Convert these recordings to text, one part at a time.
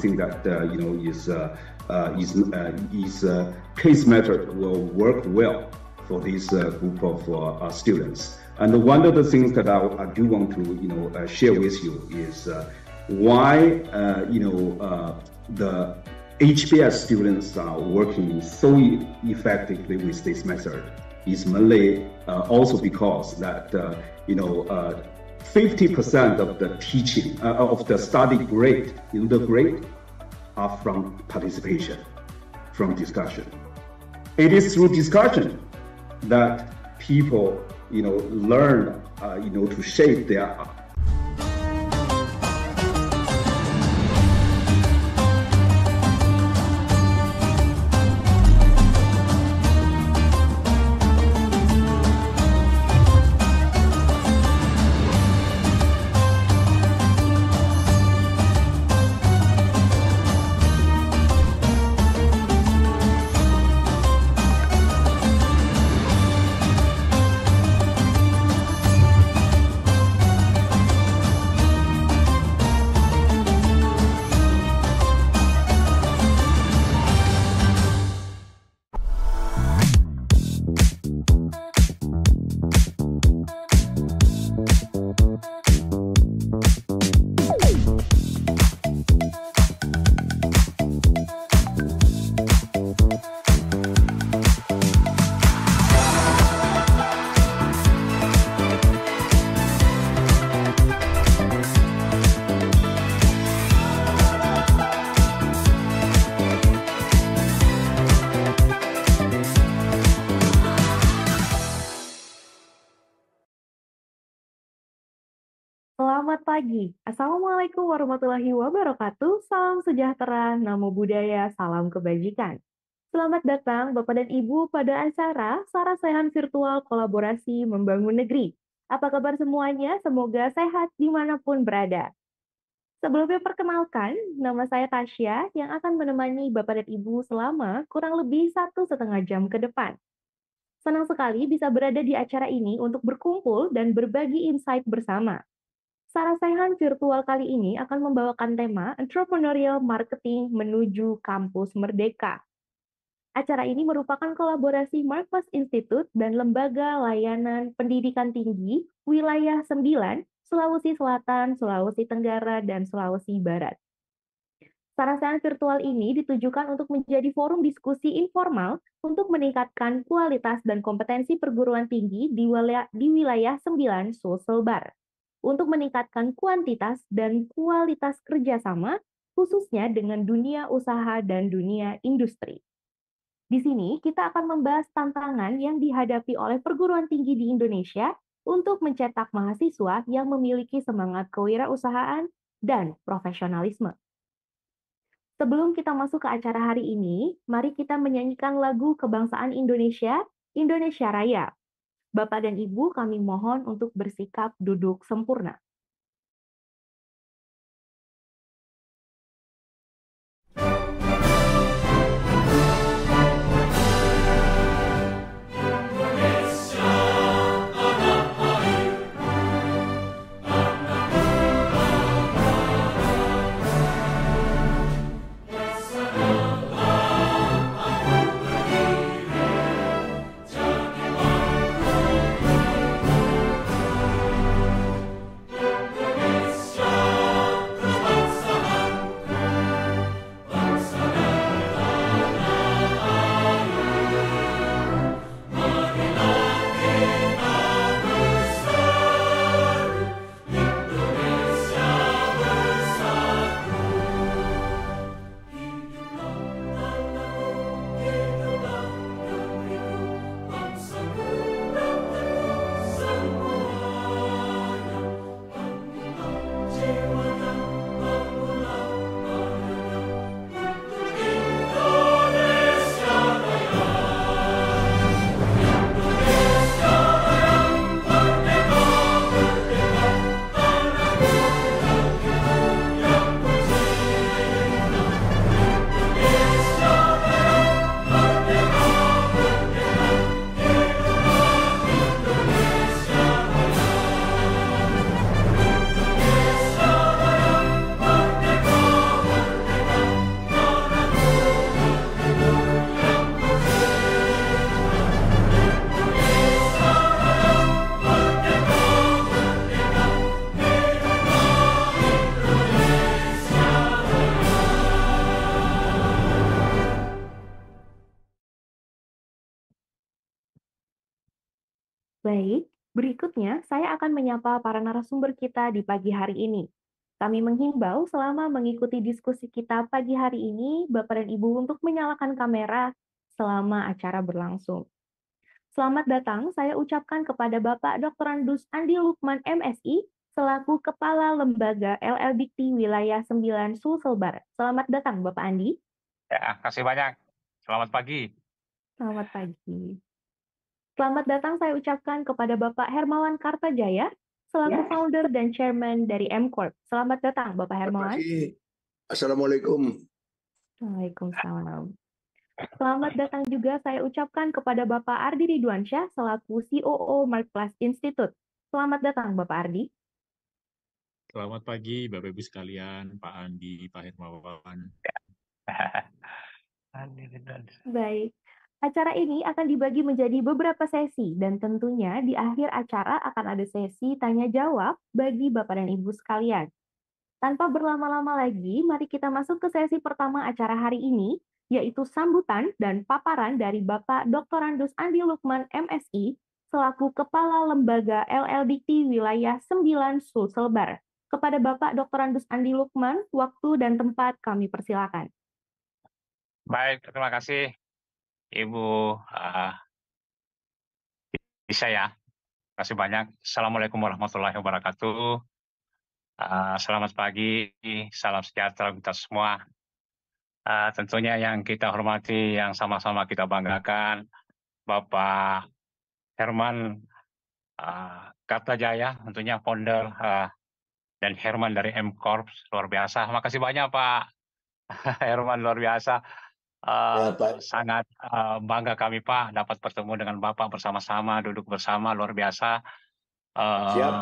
something that uh, you know is uh, uh, is is case method will work well for this group of students. And one of the things that I, I do want to you know share with you is why you know the HBS students are working so effectively with this method is mainly uh, also because that uh, you know uh, 50% of the teaching, uh, of the study grade, in the grade are from participation, from discussion. It is through discussion that people, you know, learn, uh, you know, to shape their pagi. Assalamualaikum warahmatullahi wabarakatuh. Salam sejahtera, namo budaya, salam kebajikan. Selamat datang Bapak dan Ibu pada acara sarasehan Virtual Kolaborasi Membangun Negeri. Apa kabar semuanya? Semoga sehat dimanapun berada. Sebelumnya perkenalkan, nama saya Tasya yang akan menemani Bapak dan Ibu selama kurang lebih satu setengah jam ke depan. Senang sekali bisa berada di acara ini untuk berkumpul dan berbagi insight bersama. Sarasehan virtual kali ini akan membawakan tema Entrepreneurial Marketing Menuju Kampus Merdeka. Acara ini merupakan kolaborasi Marcos Institute dan Lembaga Layanan Pendidikan Tinggi Wilayah 9, Sulawesi Selatan, Sulawesi Tenggara, dan Sulawesi Barat. Sarasehan virtual ini ditujukan untuk menjadi forum diskusi informal untuk meningkatkan kualitas dan kompetensi perguruan tinggi di wilayah, di wilayah 9 Sulselbar untuk meningkatkan kuantitas dan kualitas kerjasama, khususnya dengan dunia usaha dan dunia industri. Di sini kita akan membahas tantangan yang dihadapi oleh perguruan tinggi di Indonesia untuk mencetak mahasiswa yang memiliki semangat kewirausahaan dan profesionalisme. Sebelum kita masuk ke acara hari ini, mari kita menyanyikan lagu kebangsaan Indonesia, Indonesia Raya, Bapak dan Ibu, kami mohon untuk bersikap duduk sempurna. Baik, berikutnya saya akan menyapa para narasumber kita di pagi hari ini. Kami menghimbau selama mengikuti diskusi kita pagi hari ini, Bapak dan Ibu untuk menyalakan kamera selama acara berlangsung. Selamat datang saya ucapkan kepada Bapak Dr. Andus Andi Lukman MSI selaku Kepala Lembaga LLDT Wilayah 9 Sulsel Barat. Selamat datang Bapak Andi. Ya, kasih banyak. Selamat pagi. Selamat pagi. Selamat datang saya ucapkan kepada Bapak Hermawan Kartajaya, selaku ya. founder dan chairman dari M Corp. Selamat datang Bapak Hermawan. Assalamualaikum. Waalaikumsalam. Selamat datang juga saya ucapkan kepada Bapak Ardi Ridwansyah selaku COO Marketplace Institute. Selamat datang Bapak Ardi. Selamat pagi Bapak Ibu sekalian, Pak Andi, Pak Hermawan. Baik. Acara ini akan dibagi menjadi beberapa sesi dan tentunya di akhir acara akan ada sesi tanya jawab bagi Bapak dan Ibu sekalian. Tanpa berlama-lama lagi, mari kita masuk ke sesi pertama acara hari ini, yaitu sambutan dan paparan dari Bapak Dr. Andus Andi Lukman MSI selaku Kepala Lembaga LLDT Wilayah 9 Sulselbar. Kepada Bapak Dr. Andus Andi Lukman, waktu dan tempat kami persilakan. Baik, terima kasih Ibu uh, bisa ya. Terima kasih banyak. Assalamualaikum warahmatullahi wabarakatuh. Uh, selamat pagi, salam sejahtera kita semua. Uh, tentunya yang kita hormati, yang sama-sama kita banggakan, Bapak Herman uh, Kartajaya, tentunya founder uh, dan Herman dari M Corp luar biasa. Terima kasih banyak Pak Herman luar biasa. Uh, ya, Pak. Sangat uh, bangga kami Pak dapat bertemu dengan Bapak bersama-sama, duduk bersama, luar biasa. Uh, Siap.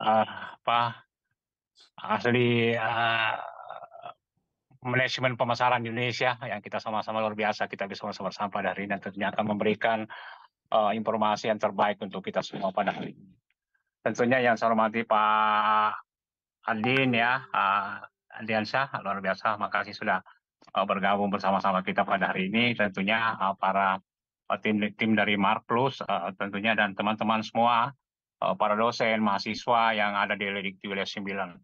Uh, Pak, asli uh, manajemen pemasaran Indonesia yang kita sama-sama luar biasa, kita bisa sama-sama pada hari ini dan tentunya akan memberikan uh, informasi yang terbaik untuk kita semua pada hari ini. Tentunya yang saya hormati Pak Adin ya, uh, Adiansyah, luar biasa, makasih sudah Eh, bergabung bersama-sama kita pada hari ini tentunya eh, para eh, tim tim dari uh, tentunya dan teman-teman semua para dosen mahasiswa yang ada di Ledik wilayah 9.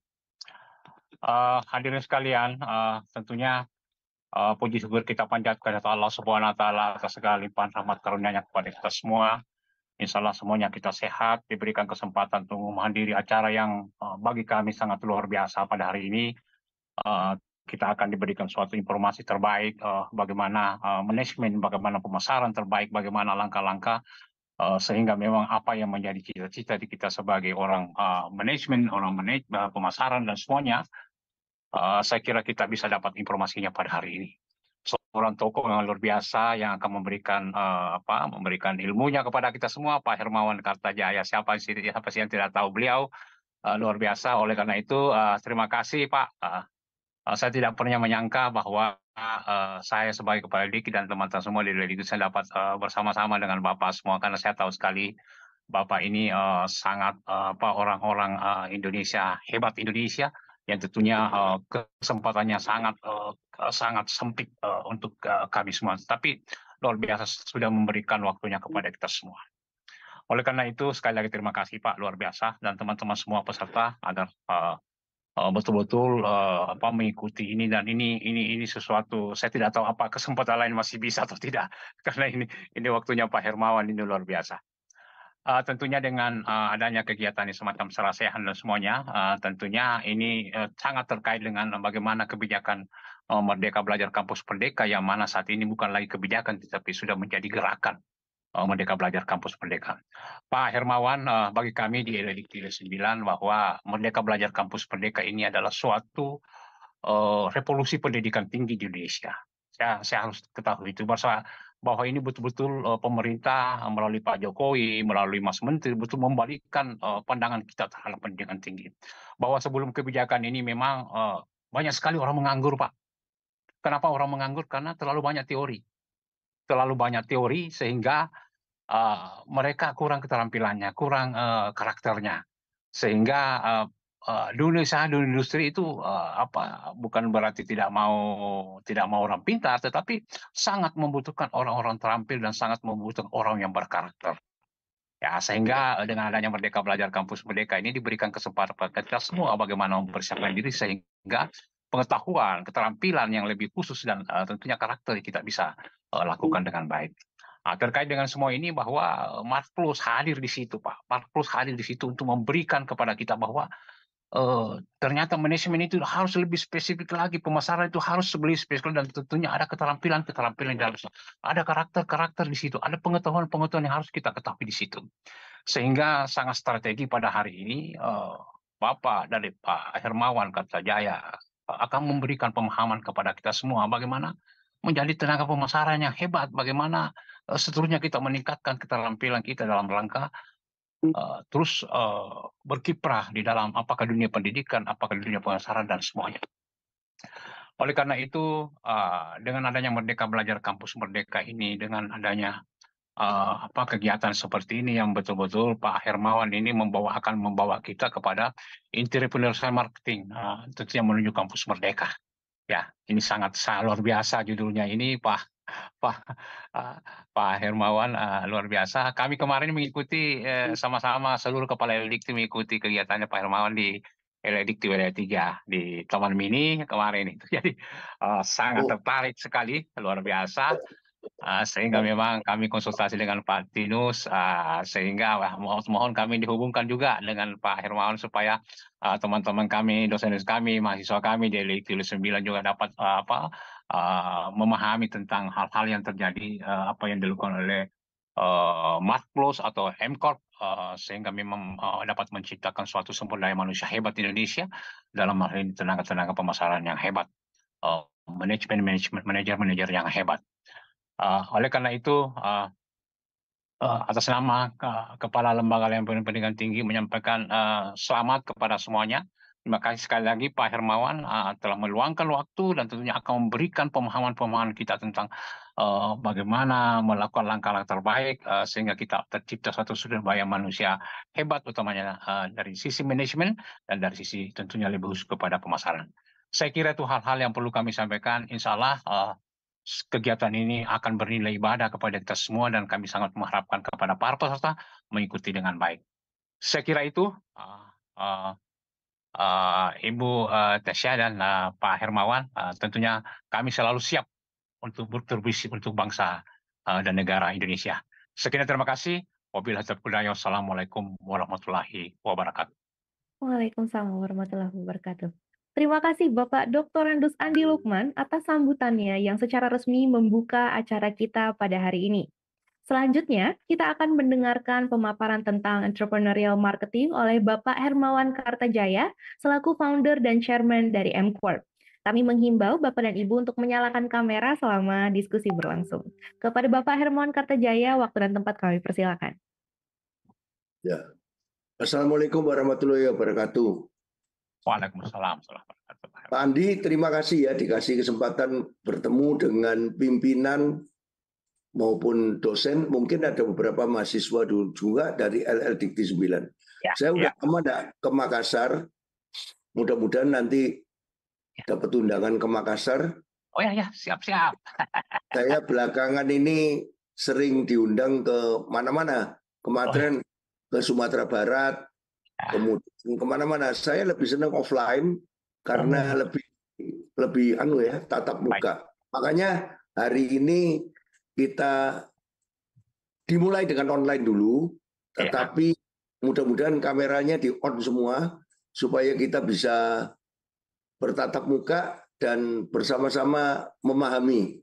Uh, hadirin sekalian, uh, tentunya uh, puji syukur kita panjatkan kepada Allah Subhanahu wa taala atas segala limpahan rahmat karunia-Nya kepada kita semua. Insya Allah semuanya kita sehat, diberikan kesempatan untuk menghadiri acara yang bagi kami sangat luar biasa pada hari ini kita akan diberikan suatu informasi terbaik uh, bagaimana uh, manajemen, bagaimana pemasaran terbaik, bagaimana langkah-langkah uh, sehingga memang apa yang menjadi cita-cita kita sebagai orang uh, manajemen, orang manaj pemasaran dan semuanya, uh, saya kira kita bisa dapat informasinya pada hari ini. Seorang tokoh yang luar biasa yang akan memberikan uh, apa, memberikan ilmunya kepada kita semua, Pak Hermawan Kartajaya. Siapa sih, siapa sih yang tidak tahu beliau? Uh, luar biasa. Oleh karena itu, uh, terima kasih Pak. Uh, Eh, saya tidak pernah menyangka bahwa eh, saya sebagai kepala dik dan teman-teman semua di saya dapat eh, bersama-sama dengan Bapak semua karena saya tahu sekali Bapak ini uh, sangat uh, apa orang-orang uh, Indonesia hebat Indonesia yang tentunya uh, kesempatannya sangat uh, sangat sempit uh, untuk uh, kami semua. Tapi luar biasa sudah memberikan waktunya kepada kita semua. Oleh karena itu sekali lagi terima kasih Pak luar biasa dan teman-teman semua peserta agar uh, uh, betul-betul uh, apa mengikuti ini dan ini ini ini sesuatu saya tidak tahu apa kesempatan lain masih bisa atau tidak karena ini ini waktunya Pak Hermawan ini luar biasa. Uh, tentunya dengan uh, adanya kegiatan ini semacam serasehan dan semuanya, uh, tentunya ini uh, sangat terkait dengan bagaimana kebijakan uh, Merdeka Belajar Kampus Merdeka yang mana saat ini bukan lagi kebijakan, tetapi sudah menjadi gerakan Eh, Merdeka Belajar Kampus Merdeka. Pak Hermawan, eh, bagi kami di Eredik 9 bahwa Merdeka Belajar Kampus Merdeka ini adalah suatu uh, revolusi pendidikan tinggi di Indonesia. Saya, saya harus ketahui itu bahwa bahwa ini betul-betul uh, pemerintah melalui Pak Jokowi, melalui Mas Menteri betul membalikkan uh, pandangan kita terhadap pendidikan tinggi. Bahwa sebelum kebijakan ini memang uh, banyak sekali orang menganggur, Pak. Kenapa orang menganggur? Karena terlalu banyak teori. Terlalu banyak teori sehingga uh, mereka kurang keterampilannya, kurang, uh, karakternya. Sehingga, uh, eh, uh, dunia usaha, dunia industri itu, uh, apa, bukan berarti tidak mau tidak mau orang pintar, tetapi sangat membutuhkan orang-orang terampil dan sangat membutuhkan orang yang berkarakter. Ya, sehingga, iya. dengan adanya Merdeka Belajar Kampus Merdeka ini diberikan kesempatan kepada kita semua bagaimana mempersiapkan diri sehingga pengetahuan, keterampilan yang lebih khusus dan, tentunya karakter kita bisa, lakukan iya. dengan baik. Nah, terkait dengan semua ini bahwa eh, Markus hadir di situ, Pak. Markus hadir di situ untuk memberikan kepada kita bahwa uh, ternyata manajemen itu harus lebih spesifik lagi, pemasaran itu harus lebih spesifik dan tentunya ada keterampilan-keterampilan dalamnya, ada karakter-karakter di situ, ada pengetahuan-pengetahuan yang harus kita ketahui di situ. Sehingga sangat strategi pada hari ini uh, Bapak dari Pak Hermawan Kartajaya akan memberikan pemahaman kepada kita semua bagaimana menjadi tenaga pemasaran yang hebat, bagaimana Eh, seterusnya kita meningkatkan keterampilan kita dalam rangka uh, terus uh, berkiprah di dalam apakah dunia pendidikan, apakah dunia pengasaran dan semuanya. Oleh karena itu, uh, dengan adanya Merdeka Belajar Kampus Merdeka ini, dengan adanya uh, apa kegiatan seperti ini yang betul-betul Pak Hermawan ini membawa akan membawa kita kepada entrepreneurial marketing, uh, tentunya menuju kampus merdeka. Ya, ini sangat luar biasa judulnya ini Pak Pak eh, Pak Hermawan eh, luar biasa. Kami kemarin mengikuti eh, sama-sama seluruh kepala edik mengikuti kegiatannya Pak Hermawan di edik di wilayah 3 di Taman Mini kemarin itu. Jadi sangat tertarik sekali, luar biasa. Ah, sehingga iya. memang kami konsultasi dengan Pak Tinus ah, sehingga mohon mohon kami dihubungkan juga dengan Pak Hermawan supaya ah, teman-teman kami dosen-dosen kami mahasiswa kami dari Kilo 9 juga dapat apa memahami tentang hal-hal yang terjadi apa yang dilakukan oleh uh, eh, Matplus atau M Corp sehingga memang dapat menciptakan suatu sumber daya manusia hebat di Indonesia dalam hal ini tenaga-tenaga pemasaran yang hebat manajemen eh, manajemen manajer manajer yang hebat Uh, oleh karena itu, uh, uh, atas nama uh, Kepala Lembaga Layanan Pendidikan Tinggi menyampaikan uh, selamat kepada semuanya. Terima kasih sekali lagi Pak Hermawan uh, telah meluangkan waktu dan tentunya akan memberikan pemahaman-pemahaman kita tentang uh, bagaimana melakukan langkah-langkah terbaik uh, sehingga kita tercipta satu sudut bahaya manusia hebat utamanya uh, dari sisi manajemen dan dari sisi tentunya lebih khusus kepada pemasaran. Saya kira itu hal-hal yang perlu kami sampaikan. Insya Allah uh, kegiatan ini akan bernilai ibadah kepada kita semua dan kami sangat mengharapkan kepada para peserta mengikuti dengan baik. Saya kira itu uh, uh, uh, Ibu uh, Tasya dan uh, Pak Hermawan uh, tentunya kami selalu siap untuk berkontribusi untuk bangsa uh, dan negara Indonesia. Sekian terima kasih. Wassalamualaikum warahmatullahi wabarakatuh. Waalaikumsalam warahmatullahi wabarakatuh. Terima kasih Bapak Dr. Randus Andi Lukman atas sambutannya yang secara resmi membuka acara kita pada hari ini. Selanjutnya, kita akan mendengarkan pemaparan tentang entrepreneurial marketing oleh Bapak Hermawan Kartajaya, selaku founder dan chairman dari M Corp. Kami menghimbau Bapak dan Ibu untuk menyalakan kamera selama diskusi berlangsung. Kepada Bapak Hermawan Kartajaya, waktu dan tempat kami persilakan. Ya. Assalamualaikum warahmatullahi wabarakatuh. Waalaikumsalam. Pak Andi, terima kasih ya dikasih kesempatan bertemu dengan pimpinan maupun dosen, mungkin ada beberapa mahasiswa juga dari LL Dikti 9. Ya, Saya udah ya. kemana ke Makassar, mudah-mudahan nanti ya. dapat undangan ke Makassar. Oh ya, ya, siap-siap. Saya belakangan ini sering diundang ke mana-mana, kemarin oh. Ya. ke Sumatera Barat, Kemudian kemana-mana saya lebih senang offline karena hmm. lebih lebih anu ya tatap muka. Baik. Makanya hari ini kita dimulai dengan online dulu, ya. tetapi ya. mudah-mudahan kameranya di on semua supaya kita bisa bertatap muka dan bersama-sama memahami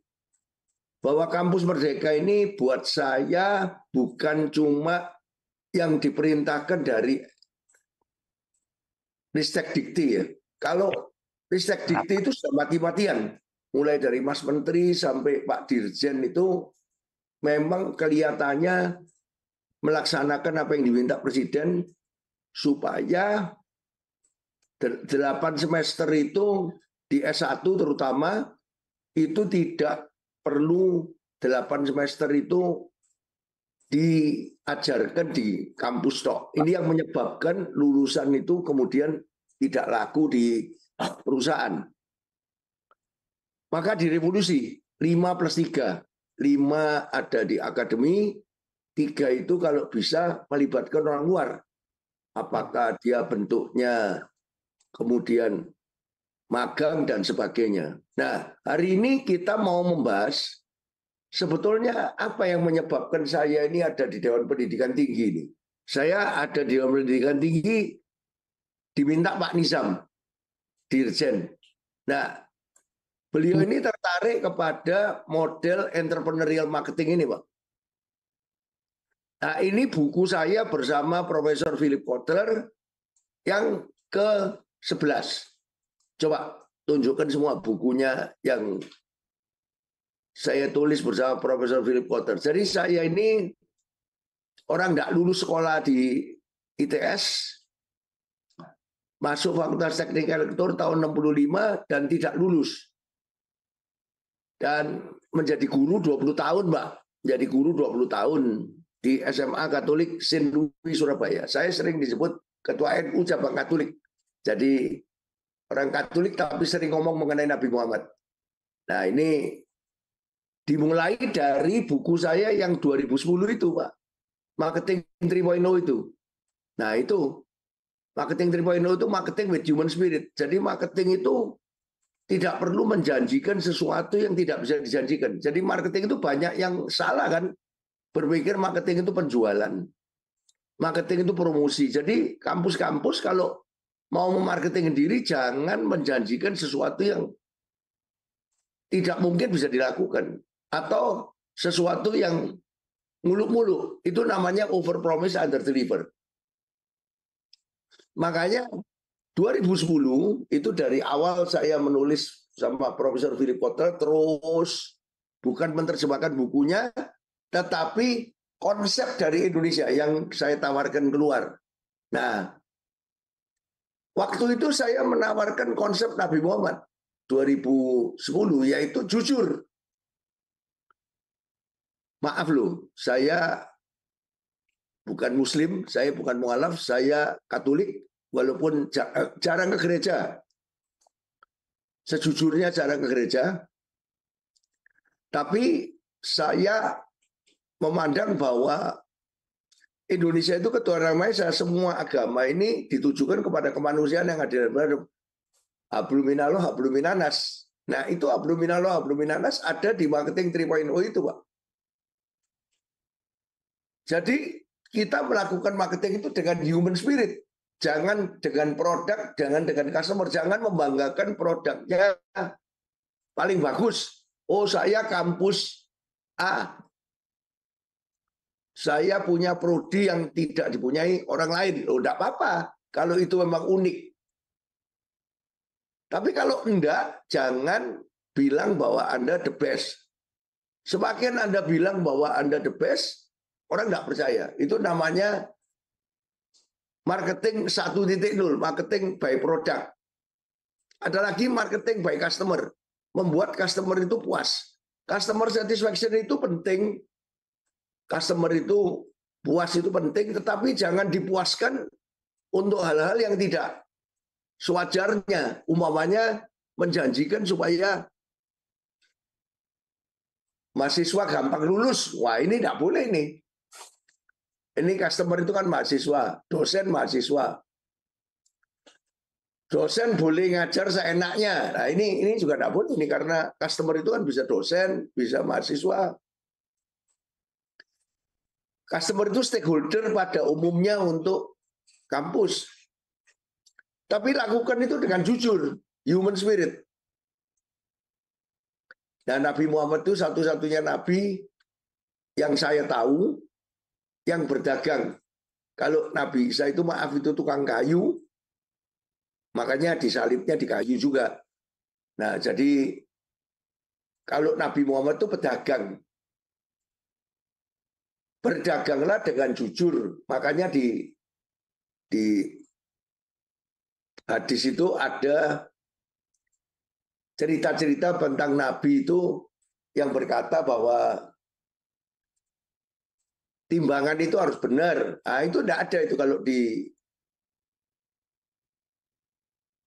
bahwa kampus merdeka ini buat saya bukan cuma yang diperintahkan dari Ristek Dikti ya. Kalau Ristek Dikti itu sudah mati-matian. Mulai dari Mas Menteri sampai Pak Dirjen itu memang kelihatannya melaksanakan apa yang diminta Presiden supaya delapan semester itu di S1 terutama itu tidak perlu delapan semester itu diajarkan di kampus tok. Ini yang menyebabkan lulusan itu kemudian tidak laku di perusahaan. Maka direvolusi 5 plus 3. 5 ada di akademi, tiga itu kalau bisa melibatkan orang luar. Apakah dia bentuknya kemudian magang dan sebagainya. Nah, hari ini kita mau membahas Sebetulnya apa yang menyebabkan saya ini ada di Dewan Pendidikan Tinggi ini? Saya ada di Dewan Pendidikan Tinggi, diminta Pak Nizam, Dirjen. Nah, beliau ini tertarik kepada model entrepreneurial marketing ini, Pak. Nah, ini buku saya bersama Profesor Philip Kotler yang ke-11. Coba tunjukkan semua bukunya yang saya tulis bersama Profesor Philip Kotter. Jadi saya ini orang nggak lulus sekolah di ITS, masuk Fakultas Teknik Elektro tahun 65 dan tidak lulus. Dan menjadi guru 20 tahun, Mbak. Jadi guru 20 tahun di SMA Katolik Saint Louis Surabaya. Saya sering disebut ketua NU cabang Katolik. Jadi orang Katolik tapi sering ngomong mengenai Nabi Muhammad. Nah, ini dimulai dari buku saya yang 2010 itu, Pak. Marketing 3.0 itu. Nah, itu. Marketing 3.0 itu marketing with human spirit. Jadi marketing itu tidak perlu menjanjikan sesuatu yang tidak bisa dijanjikan. Jadi marketing itu banyak yang salah kan. Berpikir marketing itu penjualan. Marketing itu promosi. Jadi kampus-kampus kalau mau memarketing diri jangan menjanjikan sesuatu yang tidak mungkin bisa dilakukan atau sesuatu yang muluk-muluk itu namanya over promise under deliver makanya 2010 itu dari awal saya menulis sama Profesor Philip Kotler terus bukan menerjemahkan bukunya tetapi konsep dari Indonesia yang saya tawarkan keluar. Nah, waktu itu saya menawarkan konsep Nabi Muhammad 2010 yaitu jujur maaf loh, saya bukan muslim, saya bukan mualaf, saya katolik, walaupun eh, jarang ke gereja. Sejujurnya jarang ke gereja. Tapi saya memandang bahwa Indonesia itu ketua ramai, saya semua agama ini ditujukan kepada kemanusiaan yang adil dan beradab. Habluminaloh, habluminanas. Nah itu abluminaloh, abluminanas ada di marketing 3.0 itu Pak. Jadi kita melakukan marketing itu dengan human spirit. Jangan dengan produk, jangan dengan customer, jangan membanggakan produknya paling bagus. Oh, saya kampus A. Saya punya prodi yang tidak dipunyai orang lain. Oh, tidak apa-apa kalau itu memang unik. Tapi kalau enggak, jangan bilang bahwa Anda the best. Semakin Anda bilang bahwa Anda the best, Orang nggak percaya. Itu namanya marketing 1.0, marketing by product. Ada lagi marketing by customer. Membuat customer itu puas. Customer satisfaction itu penting. Customer itu puas itu penting, tetapi jangan dipuaskan untuk hal-hal yang tidak sewajarnya. umumnya menjanjikan supaya mahasiswa gampang lulus. Wah ini tidak boleh nih. Ini customer itu kan mahasiswa, dosen mahasiswa. Dosen boleh ngajar seenaknya. Nah ini ini juga tidak boleh ini karena customer itu kan bisa dosen, bisa mahasiswa. Customer itu stakeholder pada umumnya untuk kampus. Tapi lakukan itu dengan jujur, human spirit. Dan Nabi Muhammad itu satu-satunya Nabi yang saya tahu yang berdagang. Kalau Nabi Isa itu maaf itu tukang kayu, makanya disalibnya di kayu juga. Nah, jadi kalau Nabi Muhammad itu pedagang. Berdaganglah dengan jujur. Makanya di di hadis itu ada cerita-cerita tentang Nabi itu yang berkata bahwa timbangan itu harus benar. Nah, itu tidak ada itu kalau di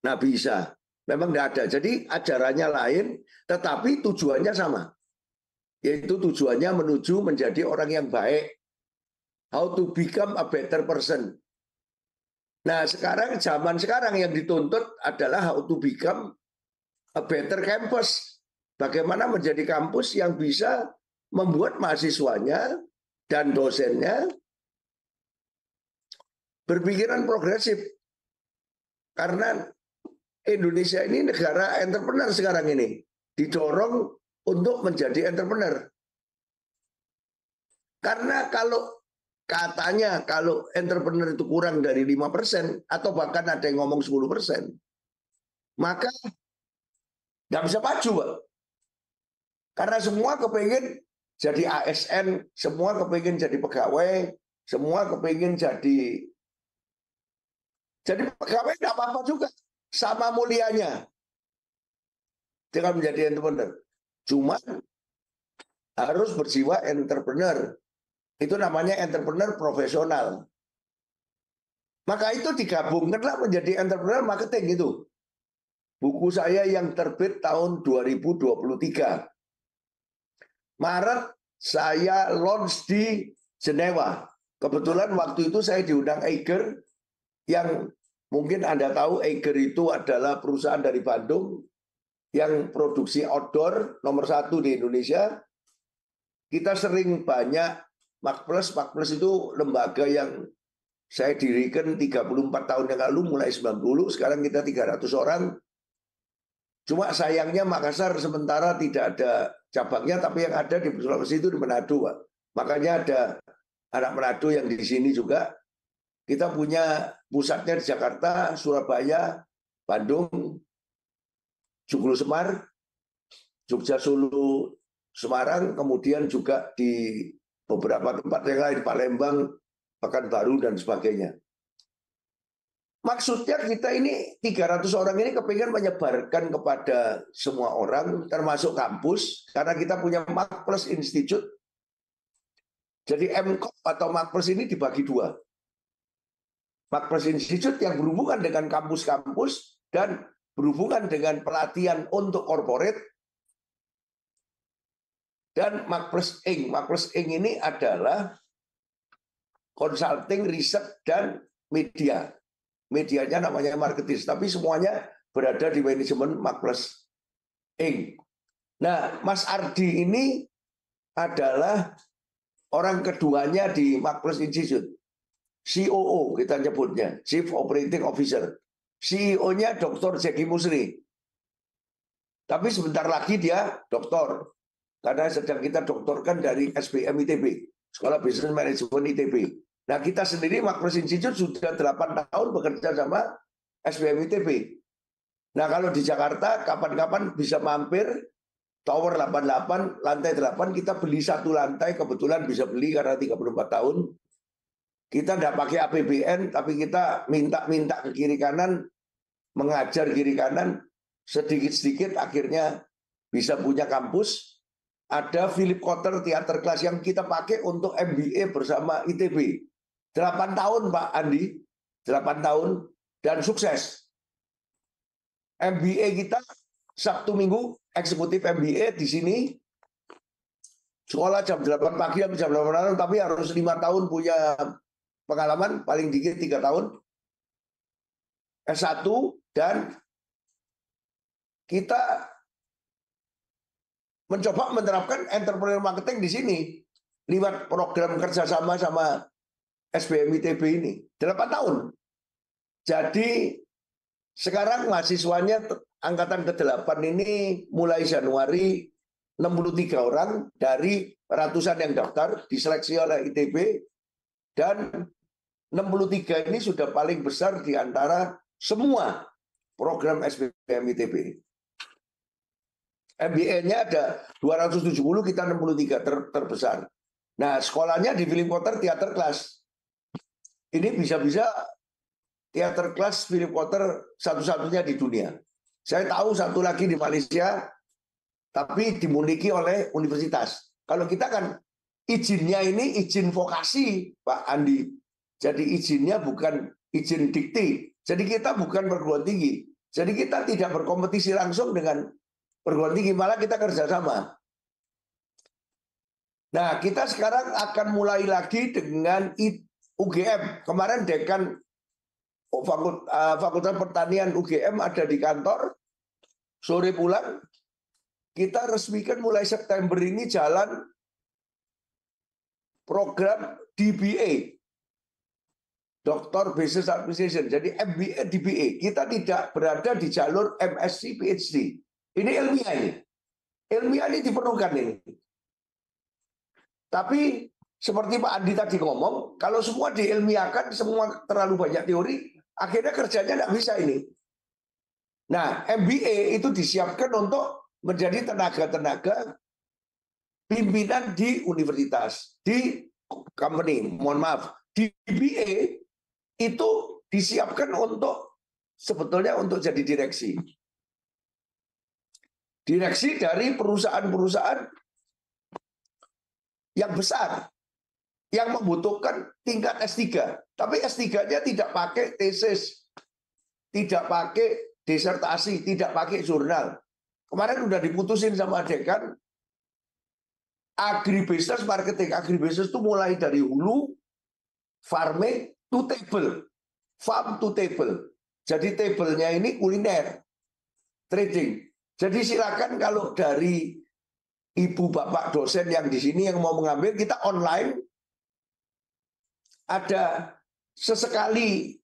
Nabi Isa. Memang tidak ada. Jadi ajarannya lain, tetapi tujuannya sama. Yaitu tujuannya menuju menjadi orang yang baik. How to become a better person. Nah sekarang, zaman sekarang yang dituntut adalah how to become a better campus. Bagaimana menjadi kampus yang bisa membuat mahasiswanya dan dosennya berpikiran progresif. Karena Indonesia ini negara entrepreneur sekarang ini. Didorong untuk menjadi entrepreneur. Karena kalau katanya kalau entrepreneur itu kurang dari 5% atau bahkan ada yang ngomong 10%, maka nggak bisa maju, Pak. Karena semua kepengen jadi ASN, semua kepingin jadi pegawai, semua kepingin jadi jadi pegawai tidak apa-apa juga, sama mulianya. dengan menjadi entrepreneur. Cuma harus berjiwa entrepreneur. Itu namanya entrepreneur profesional. Maka itu digabungkanlah menjadi entrepreneur marketing itu. Buku saya yang terbit tahun 2023 Maret saya launch di Jenewa. Kebetulan waktu itu saya diundang Eiger yang mungkin Anda tahu Eiger itu adalah perusahaan dari Bandung yang produksi outdoor nomor satu di Indonesia. Kita sering banyak Makplus, Makplus itu lembaga yang saya dirikan 34 tahun yang lalu mulai 90, sekarang kita 300 orang. Cuma sayangnya Makassar sementara tidak ada cabangnya tapi yang ada di Sulawesi itu di Manado Pak. Makanya ada anak Manado yang di sini juga. Kita punya pusatnya di Jakarta, Surabaya, Bandung, Joglo Semar, Jogja Solo, Semarang, kemudian juga di beberapa tempat yang lain, Palembang, Pekanbaru dan sebagainya. Maksudnya kita ini 300 orang ini kepingin menyebarkan kepada semua orang, termasuk kampus, karena kita punya Mark Plus Institute. Jadi MKOP atau Mark Plus ini dibagi dua. Mark Plus Institute yang berhubungan dengan kampus-kampus dan berhubungan dengan pelatihan untuk corporate, dan Mark Plus Inc. Mark Plus Inc. ini adalah consulting, riset, dan media medianya namanya marketis, tapi semuanya berada di manajemen Makpres Inc. Nah, Mas Ardi ini adalah orang keduanya di Makpres Institute. COO kita nyebutnya, Chief Operating Officer. CEO-nya Dr. Zeki Musri. Tapi sebentar lagi dia doktor. Karena sedang kita doktorkan dari SBM ITB, Sekolah Business Management ITB. Nah kita sendiri Wakpres Institut sudah 8 tahun bekerja sama SBM ITB. Nah kalau di Jakarta kapan-kapan bisa mampir Tower 88, lantai 8, kita beli satu lantai, kebetulan bisa beli karena 34 tahun. Kita tidak pakai APBN, tapi kita minta-minta ke kiri kanan, mengajar kiri kanan, sedikit-sedikit akhirnya bisa punya kampus. Ada Philip Kotter Theater Class yang kita pakai untuk MBA bersama ITB 8 tahun Pak Andi, 8 tahun dan sukses. MBA kita Sabtu Minggu eksekutif MBA di sini sekolah jam 8 pagi sampai jam 8 malam tapi harus lima tahun punya pengalaman paling dikit tiga tahun S1 dan kita mencoba menerapkan entrepreneur marketing di sini lewat program kerjasama sama SBM ITB ini 8 tahun. Jadi sekarang mahasiswanya angkatan ke-8 ini mulai Januari 63 orang dari ratusan yang daftar diseleksi oleh ITB dan 63 ini sudah paling besar di antara semua program SBM ITB. MBA-nya ada 270, kita 63 ter terbesar. Nah, sekolahnya di Willing Water Theater Class ini bisa-bisa teater kelas Philip Potter satu-satunya di dunia. Saya tahu satu lagi di Malaysia, tapi dimiliki oleh universitas. Kalau kita kan izinnya ini izin vokasi, Pak Andi. Jadi izinnya bukan izin dikti. Jadi kita bukan perguruan tinggi. Jadi kita tidak berkompetisi langsung dengan perguruan tinggi, malah kita kerjasama. Nah, kita sekarang akan mulai lagi dengan it UGM kemarin dekan eh, Fakultas Pertanian UGM ada di kantor sore pulang kita resmikan mulai September ini jalan program DBA Doktor Business Administration jadi MBA DBA kita tidak berada di jalur MSc PhD ini ilmiah ini ilmiah ini diperlukan ini tapi seperti Pak Andi tadi ngomong, kalau semua diilmiahkan, semua terlalu banyak teori, akhirnya kerjanya tidak bisa ini. Nah, MBA itu disiapkan untuk menjadi tenaga-tenaga pimpinan di universitas, di company, mohon maaf. Di BA itu disiapkan untuk sebetulnya untuk jadi direksi. Direksi dari perusahaan-perusahaan yang besar yang membutuhkan tingkat S3. Tapi S3-nya tidak pakai tesis, tidak pakai disertasi, tidak pakai jurnal. Kemarin sudah diputusin sama dekan agribusiness marketing. Agribusiness itu mulai dari hulu, farming to table, farm to table. Jadi tablenya ini kuliner, trading. Jadi silakan kalau dari ibu bapak dosen yang di sini yang mau mengambil kita online ada sesekali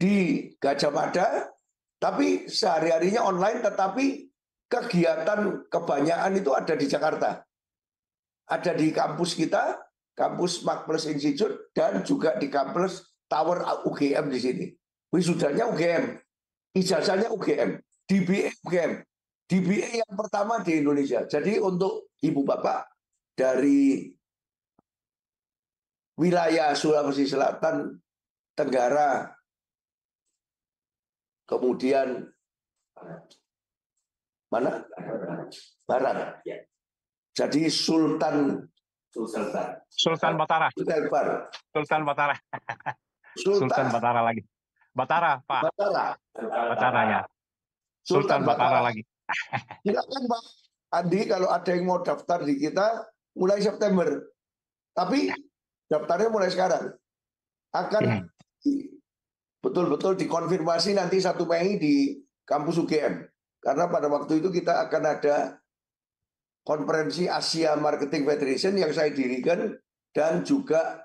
di Gajah Mada, tapi sehari-harinya online, tetapi kegiatan kebanyakan itu ada di Jakarta. Ada di kampus kita, kampus Makples Institute, dan juga di kampus Tower UGM di sini. Wisudanya UGM, ijazahnya UGM, DBA e UGM. DBA e yang pertama di Indonesia. Jadi untuk Ibu Bapak dari wilayah Sulawesi Selatan, Tenggara, kemudian mana? Barat. Ya. Jadi Sultan Sultan Batara. Sultan Batara. Sultan Batara. lagi. Batara, Pak. Batara. Batara ya. Sultan, Batara. Batara lagi. Silakan Pak Andi kalau ada yang mau daftar di kita mulai September. Tapi Daftarnya mulai sekarang. Akan hmm. betul-betul dikonfirmasi nanti satu Mei di kampus UGM. Karena pada waktu itu kita akan ada konferensi Asia Marketing Federation yang saya dirikan dan juga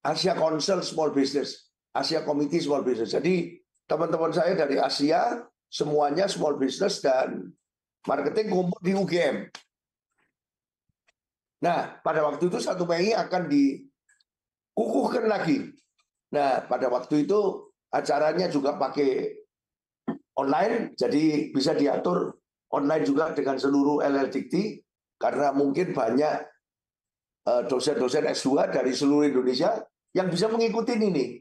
Asia Council Small Business, Asia Committee Small Business. Jadi teman-teman saya dari Asia semuanya small business dan marketing kumpul di UGM. Nah, pada waktu itu satu Mei akan dikukuhkan lagi. Nah, pada waktu itu acaranya juga pakai online, jadi bisa diatur online juga dengan seluruh LLDT karena mungkin banyak e, dosen-dosen S2 dari seluruh Indonesia yang bisa mengikuti ini.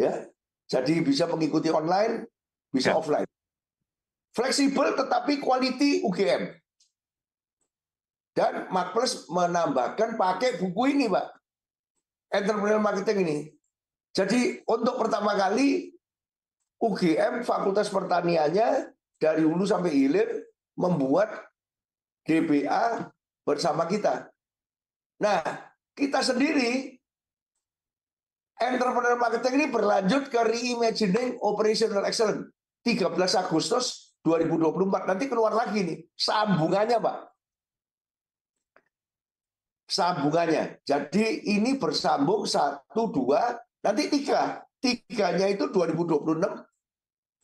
ya. Jadi bisa mengikuti online, bisa ya. offline. Fleksibel tetapi quality UGM. Dan Mark Plus menambahkan pakai buku ini, Pak. Entrepreneur Marketing ini. Jadi untuk pertama kali UGM Fakultas Pertaniannya dari hulu sampai hilir membuat DBA bersama kita. Nah, kita sendiri entrepreneur marketing ini berlanjut ke reimagining operational excellence 13 Agustus 2024 nanti keluar lagi nih sambungannya Pak sambungannya. Jadi ini bersambung satu dua nanti tiga tiganya itu 2026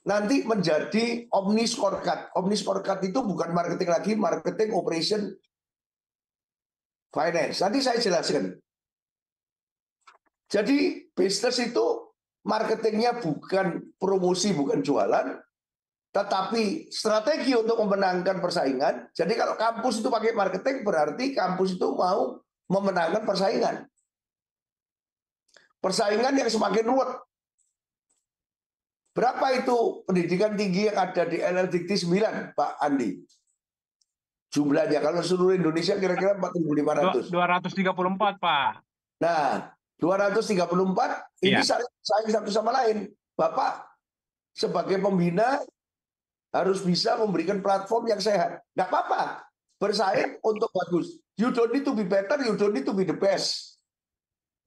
nanti menjadi omni scorecard. Omni scorecard itu bukan marketing lagi, marketing operation finance. Nanti saya jelaskan. Jadi bisnis itu marketingnya bukan promosi, bukan jualan, tetapi strategi untuk memenangkan persaingan. Jadi kalau kampus itu pakai marketing berarti kampus itu mau memenangkan persaingan. Persaingan yang semakin ruwet. Berapa itu pendidikan tinggi yang ada di LLDikti 9, Pak Andi? Jumlahnya kalau seluruh Indonesia kira-kira 4.500. 234, Pak. Nah, 234 ini ya. saling satu sama lain. Bapak sebagai pembina harus bisa memberikan platform yang sehat. Nggak apa-apa, bersaing untuk bagus. You don't need to be better, you don't need to be the best.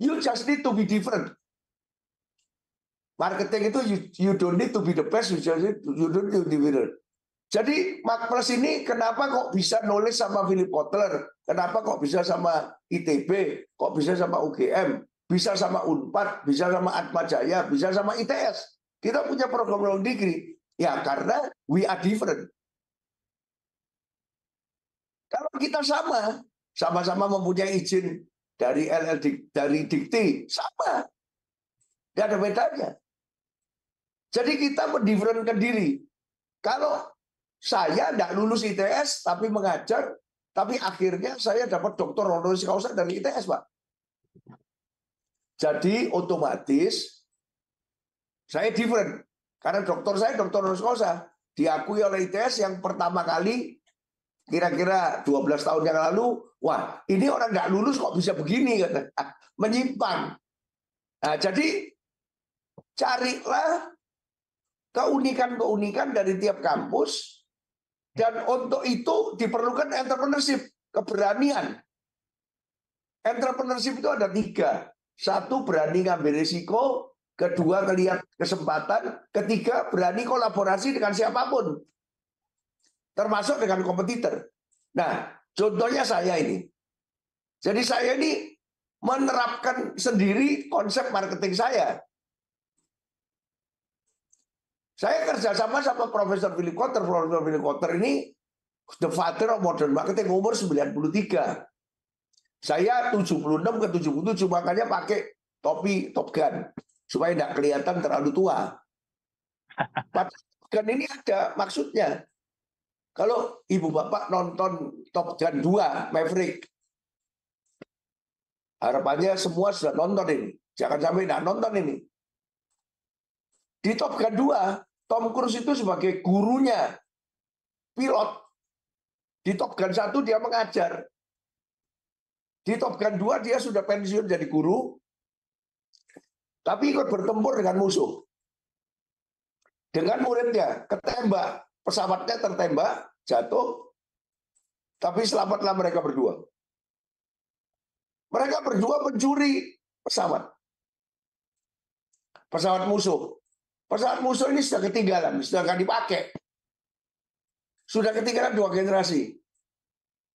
You just need to be different. Marketing itu you, you don't need to be the best, you just need, you don't need to be different. Jadi Mark Plus ini kenapa kok bisa nulis sama Philip Kotler? Kenapa kok bisa sama ITB? Kok bisa sama UGM? Bisa sama UNPAD? Bisa sama Atma Jaya? Bisa sama ITS? Kita punya program long degree. Ya karena we are different. Kalau kita sama, sama-sama mempunyai izin dari LLD, dari Dikti, sama. Tidak ada bedanya. Jadi kita mendifferentkan diri. Kalau saya tidak lulus ITS, tapi mengajar, tapi akhirnya saya dapat doktor honoris causa dari ITS, Pak. Jadi otomatis saya different. Karena dokter saya dokter Roskosa diakui oleh ITS yang pertama kali kira-kira 12 tahun yang lalu, wah ini orang nggak lulus kok bisa begini, kata. menyimpan. Nah, jadi carilah keunikan-keunikan dari tiap kampus dan untuk itu diperlukan entrepreneurship, keberanian. Entrepreneurship itu ada tiga. Satu berani ngambil risiko, kedua melihat kesempatan, ketiga berani kolaborasi dengan siapapun, termasuk dengan kompetitor. Nah, contohnya saya ini. Jadi saya ini menerapkan sendiri konsep marketing saya. Saya kerjasama sama Profesor Philip Kotter. Profesor Philip Kotter ini the father of modern marketing umur 93. Saya 76 ke 77 makanya pakai topi Top Gun supaya tidak kelihatan terlalu tua. Kan ini ada maksudnya. Kalau ibu bapak nonton Top Gun 2 Maverick, harapannya semua sudah nonton ini. Jangan sampai tidak nonton ini. Di Top Gun 2, Tom Cruise itu sebagai gurunya, pilot. Di Top Gun 1 dia mengajar. Di Top Gun 2 dia sudah pensiun jadi guru, tapi ikut bertempur dengan musuh. Dengan muridnya, ketembak. Pesawatnya tertembak, jatuh. Tapi selamatlah mereka berdua. Mereka berdua mencuri pesawat. Pesawat musuh. Pesawat musuh ini sudah ketinggalan, sudah tidak dipakai. Sudah ketinggalan dua generasi.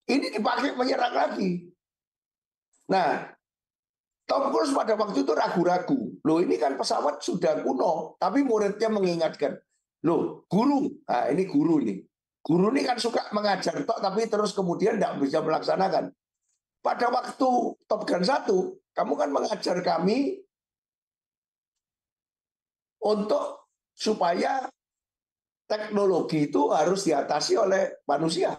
Ini dipakai menyerang lagi. Nah, Tom Cruise pada waktu itu ragu-ragu. Loh ini kan pesawat sudah kuno, tapi muridnya mengingatkan. Loh guru, nah, ini guru nih. Guru ini kan suka mengajar tok tapi terus kemudian tidak bisa melaksanakan. Pada waktu Top Gun 1, kamu kan mengajar kami untuk supaya teknologi itu harus diatasi oleh manusia.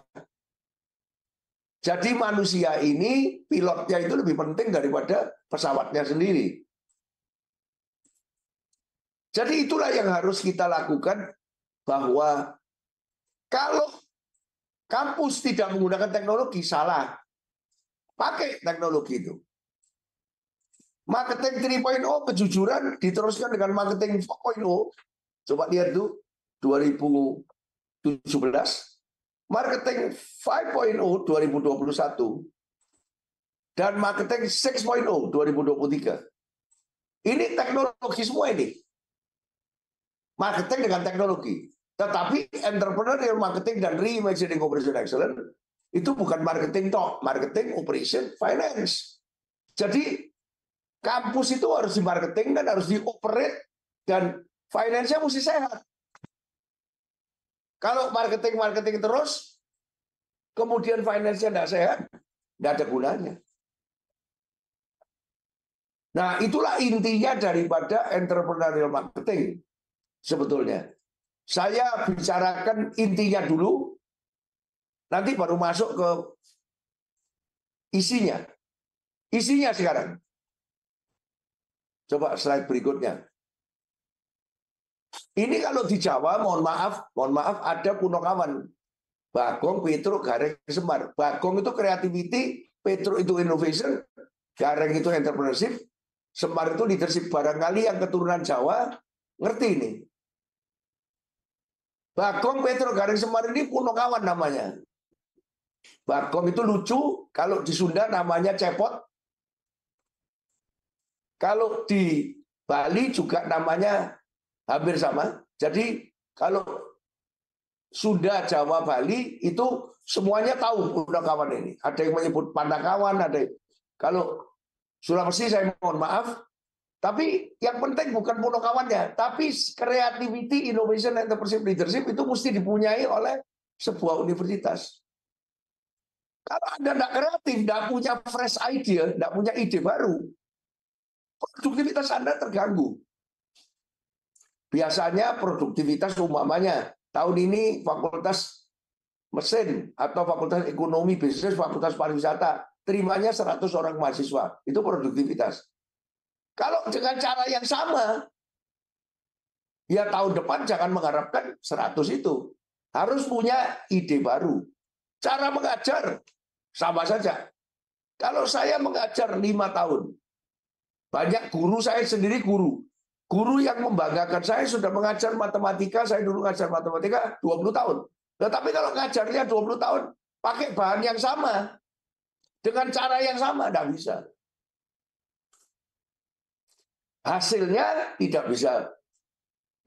Jadi manusia ini pilotnya itu lebih penting daripada pesawatnya sendiri. Jadi itulah yang harus kita lakukan bahwa kalau kampus tidak menggunakan teknologi salah. Pakai teknologi itu. Marketing 3.0 kejujuran diteruskan dengan marketing 4.0. Coba lihat tuh 2017 marketing 5.0 2021 dan marketing 6.0 2023. Ini teknologi semua ini marketing dengan teknologi. Tetapi entrepreneurial marketing dan reimagining operation excellence itu bukan marketing toh, marketing operation finance. Jadi kampus itu harus di marketing dan harus di operate dan finance-nya mesti sehat. Kalau marketing-marketing terus, kemudian finance-nya tidak sehat, tidak ada gunanya. Nah, itulah intinya daripada entrepreneurial marketing sebetulnya. Saya bicarakan intinya dulu, nanti baru masuk ke isinya. Isinya sekarang. Coba slide berikutnya. Ini kalau di Jawa, mohon maaf, mohon maaf ada kuno kawan. Bagong, Petruk, Gareng, Semar. Bagong itu creativity, Petruk itu innovation, Gareng itu entrepreneurship, Semar itu leadership. Barangkali yang keturunan Jawa ngerti ini. Bakom Petro Garing Semar ini Kawan namanya. Bakom itu lucu, kalau di Sunda namanya cepot. Kalau di Bali juga namanya hampir sama. Jadi kalau Sunda, Jawa, Bali itu semuanya tahu Kawan ini. Ada yang menyebut Pandakawan, ada yang... Kalau Sulawesi saya mohon maaf, tapi yang penting bukan pondok kawannya, tapi creativity, innovation, entrepreneurship, leadership itu mesti dipunyai oleh sebuah universitas. Kalau Anda tidak kreatif, tidak punya fresh idea, tidak punya ide baru, produktivitas Anda terganggu. Biasanya produktivitas umpamanya tahun ini fakultas mesin atau fakultas ekonomi bisnis, fakultas pariwisata, terimanya 100 orang mahasiswa. Itu produktivitas. Kalau dengan cara yang sama, ya tahun depan jangan mengharapkan 100 itu. Harus punya ide baru. Cara mengajar sama saja. Kalau saya mengajar lima tahun, banyak guru saya sendiri guru. Guru yang membanggakan saya sudah mengajar matematika, saya dulu ngajar matematika 20 tahun. Tetapi kalau ngajarnya 20 tahun, pakai bahan yang sama, dengan cara yang sama, tidak bisa hasilnya tidak bisa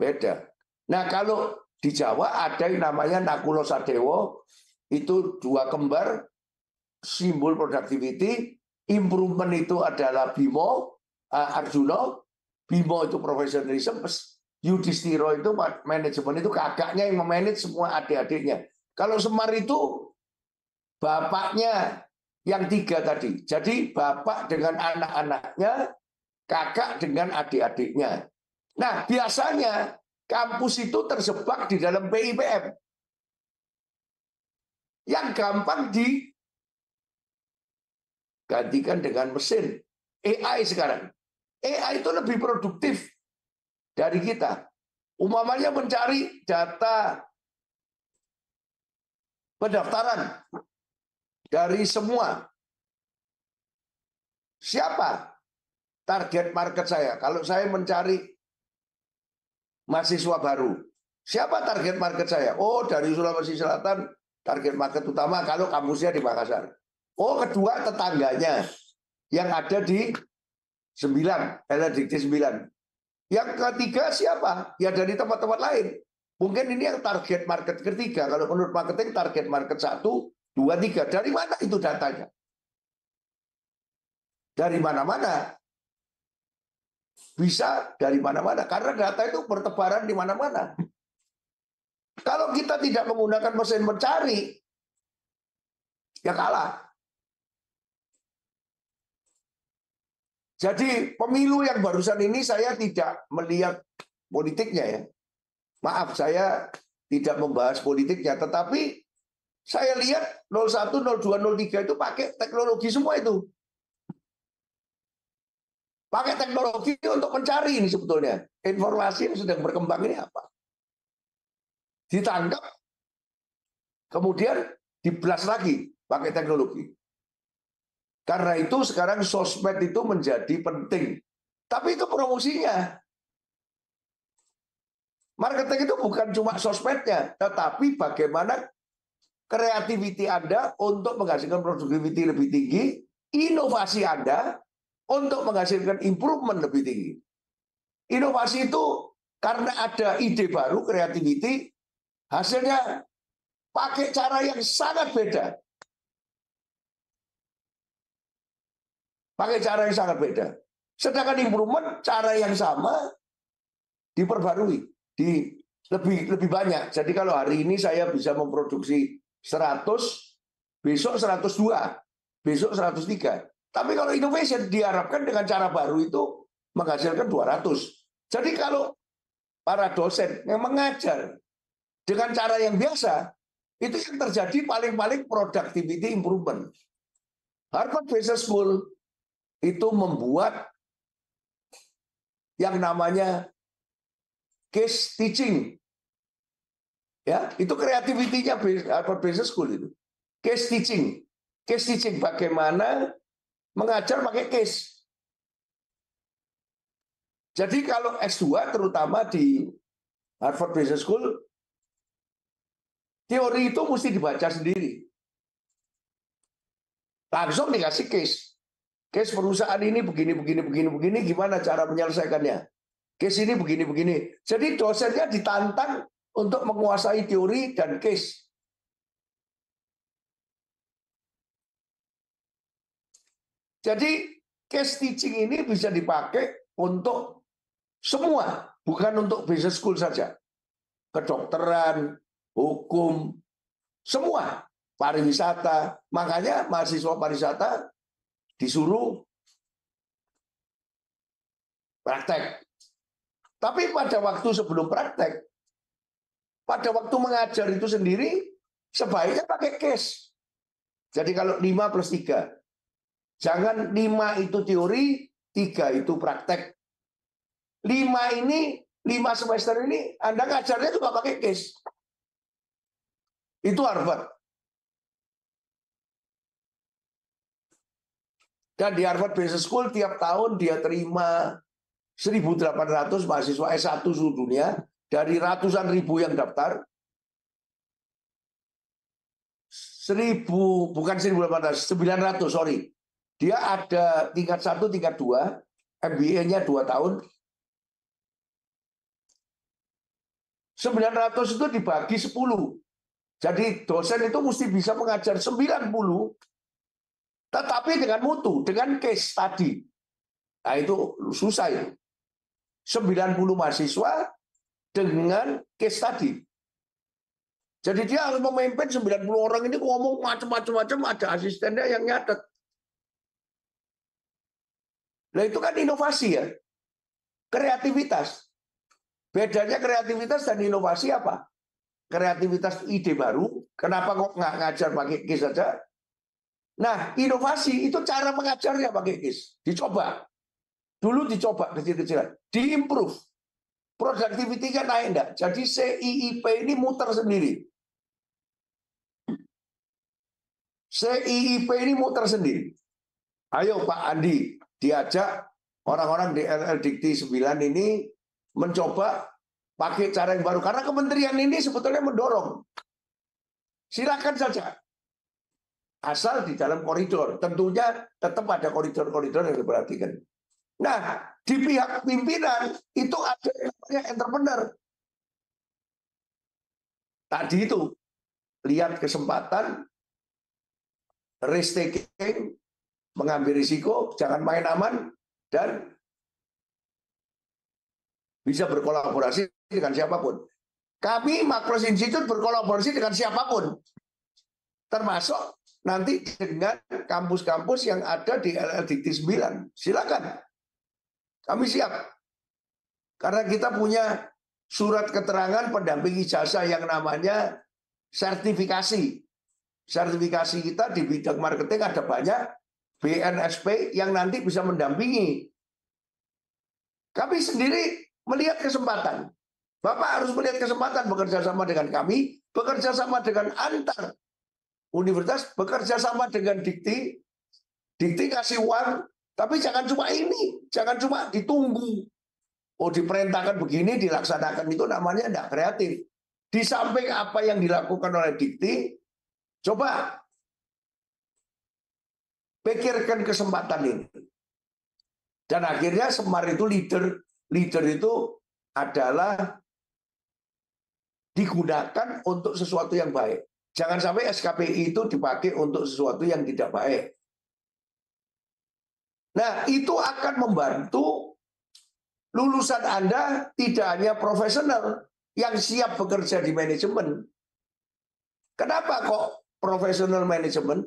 beda. Nah kalau di Jawa ada yang namanya Nakulosa Dewo, itu dua kembar, simbol productivity, improvement itu adalah Bimo, eh, Arjuno. Arjuna, Bimo itu profesionalism, Yudhistiro itu manajemen itu kakaknya yang memanage semua adik-adiknya. Kalau Semar itu bapaknya yang tiga tadi. Jadi bapak dengan anak-anaknya kakak dengan adik-adiknya. Nah, biasanya kampus itu terjebak di dalam PIPM. Yang gampang digantikan dengan mesin. AI sekarang. AI itu lebih produktif dari kita. Umumnya mencari data pendaftaran dari semua. Siapa target market saya. Kalau saya mencari mahasiswa baru, siapa target market saya? Oh, dari Sulawesi Selatan, target market utama kalau kampusnya di Makassar. Oh, kedua tetangganya yang ada di 9, Benedikti 9. Yang ketiga siapa? Ya dari tempat-tempat lain. Mungkin ini yang target market ketiga. Kalau menurut marketing, target market satu, dua, tiga. Dari mana itu datanya? Dari mana-mana bisa dari mana-mana karena data itu bertebaran di mana-mana. Kalau kita tidak menggunakan mesin mencari, ya kalah. Jadi pemilu yang barusan ini saya tidak melihat politiknya ya. Maaf saya tidak membahas politiknya, tetapi saya lihat 01, 02, 03 itu pakai teknologi semua itu. Pakai teknologi untuk mencari ini sebetulnya. Informasi yang sedang berkembang ini apa? Ditangkap, kemudian dibelas lagi pakai teknologi. Karena itu sekarang sosmed itu menjadi penting. Tapi itu promosinya. Marketing itu bukan cuma sosmednya, tetapi bagaimana kreativiti Anda untuk menghasilkan produktiviti lebih tinggi, inovasi Anda untuk menghasilkan improvement lebih tinggi. Inovasi itu karena ada ide baru, kreativiti, hasilnya pakai cara yang sangat beda. Pakai cara yang sangat beda. Sedangkan improvement cara yang sama diperbarui, di lebih lebih banyak. Jadi kalau hari ini saya bisa memproduksi 100, besok 102, besok 103. Tapi kalau innovation diharapkan dengan cara baru itu menghasilkan 200. Jadi kalau para dosen yang mengajar dengan cara yang biasa, itu yang terjadi paling-paling productivity improvement. Harvard Business School itu membuat yang namanya case teaching. Ya, itu kreativitinya Harvard Business School itu. Case teaching. Case teaching bagaimana mengajar pakai case. Jadi kalau S2 terutama di Harvard Business School, teori itu mesti dibaca sendiri. Langsung dikasih case. Case perusahaan ini begini, begini, begini, begini, gimana cara menyelesaikannya. Case ini begini, begini. Jadi dosennya ditantang untuk menguasai teori dan case. Jadi case teaching ini bisa dipakai untuk semua, bukan untuk business school saja. Kedokteran, hukum, semua, pariwisata. Makanya mahasiswa pariwisata disuruh praktek. Tapi pada waktu sebelum praktek, pada waktu mengajar itu sendiri, sebaiknya pakai case. Jadi kalau 5 plus 3, Jangan lima itu teori, tiga itu praktek. Lima ini, lima semester ini, Anda ngajarnya juga pakai case. Itu Harvard. Dan di Harvard Business School tiap tahun dia terima 1.800 mahasiswa S1 seluruh dunia dari ratusan ribu yang daftar. 1.000 bukan 1.800, 900 sorry dia ada tingkat satu, tingkat dua, MBA-nya dua tahun. 900 itu dibagi 10. Jadi dosen itu mesti bisa mengajar 90, tetapi dengan mutu, dengan case study. Nah itu susah ya. 90 mahasiswa dengan case study. Jadi dia harus memimpin 90 orang ini ngomong macam-macam macam ada asistennya yang nyatet. Nah itu kan inovasi ya. Kreativitas. Bedanya kreativitas dan inovasi apa? Kreativitas ide baru. Kenapa kok nggak ngajar pakai KIS saja? Nah inovasi itu cara mengajarnya pakai KIS. Dicoba. Dulu dicoba kecil-kecilan. Diimprove. Produktivitinya kan naik enggak? Jadi CIIP ini muter sendiri. CIIP ini muter sendiri. Ayo Pak Andi, diajak orang-orang di LL Dikti 9 ini mencoba pakai cara yang baru. Karena kementerian ini sebetulnya mendorong. Silakan saja. Asal di dalam koridor. Tentunya tetap ada koridor-koridor yang diperhatikan. Nah, di pihak pimpinan itu ada yang namanya entrepreneur. Tadi itu, lihat kesempatan, risk taking, mengambil risiko, jangan main aman, dan bisa berkolaborasi dengan siapapun. Kami Makros Institute berkolaborasi dengan siapapun, termasuk nanti dengan kampus-kampus yang ada di LLDT 9. Silakan. Kami siap. Karena kita punya surat keterangan pendamping ijazah yang namanya sertifikasi. Sertifikasi kita di bidang marketing ada banyak, BNSP yang nanti bisa mendampingi. Kami sendiri melihat kesempatan. Bapak harus melihat kesempatan bekerja sama dengan kami, bekerja sama dengan antar universitas, bekerja sama dengan dikti, dikti kasih uang, tapi jangan cuma ini, jangan cuma ditunggu. Oh diperintahkan begini, dilaksanakan itu namanya tidak kreatif. Di samping apa yang dilakukan oleh dikti, coba Pikirkan kesempatan ini. Dan akhirnya Semar itu leader. Leader itu adalah digunakan untuk sesuatu yang baik. Jangan sampai SKPI itu dipakai untuk sesuatu yang tidak baik. Nah, itu akan membantu lulusan Anda tidak hanya profesional yang siap bekerja di manajemen. Kenapa kok profesional manajemen?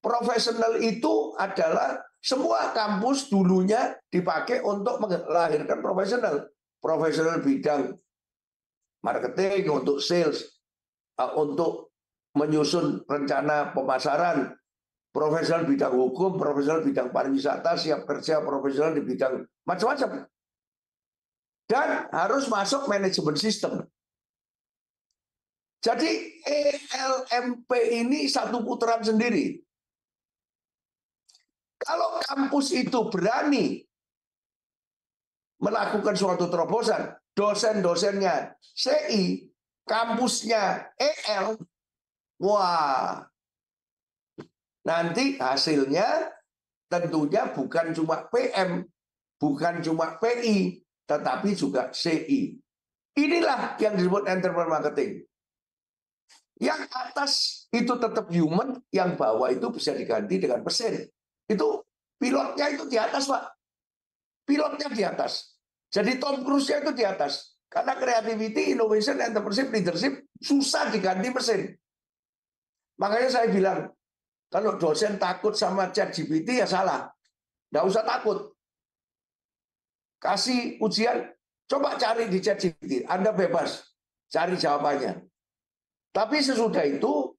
profesional itu adalah semua kampus dulunya dipakai untuk melahirkan profesional. Profesional bidang marketing, untuk sales, eh, untuk menyusun rencana pemasaran, profesional bidang hukum, profesional bidang pariwisata, siap kerja, profesional di bidang macam-macam. Dan harus masuk manajemen sistem. Jadi ELMP ini satu putaran sendiri. Kalau kampus itu berani melakukan suatu terobosan, dosen-dosennya CI, kampusnya EL, wah, nanti hasilnya tentunya bukan cuma PM, bukan cuma PI, tetapi juga CI. Inilah yang disebut entrepreneur marketing. Yang atas itu tetap human, yang bawah itu bisa diganti dengan mesin. Itu pilotnya itu di atas, Pak. Pilotnya di atas. Jadi Tom Cruise-nya itu di atas. Karena creativity, innovation, entrepreneurship, leadership susah diganti mesin. Makanya saya bilang, kalau dosen takut sama chat GPT ya salah. Nggak usah takut. Kasih ujian, coba cari di chat GPT. Anda bebas cari jawabannya. Tapi sesudah itu,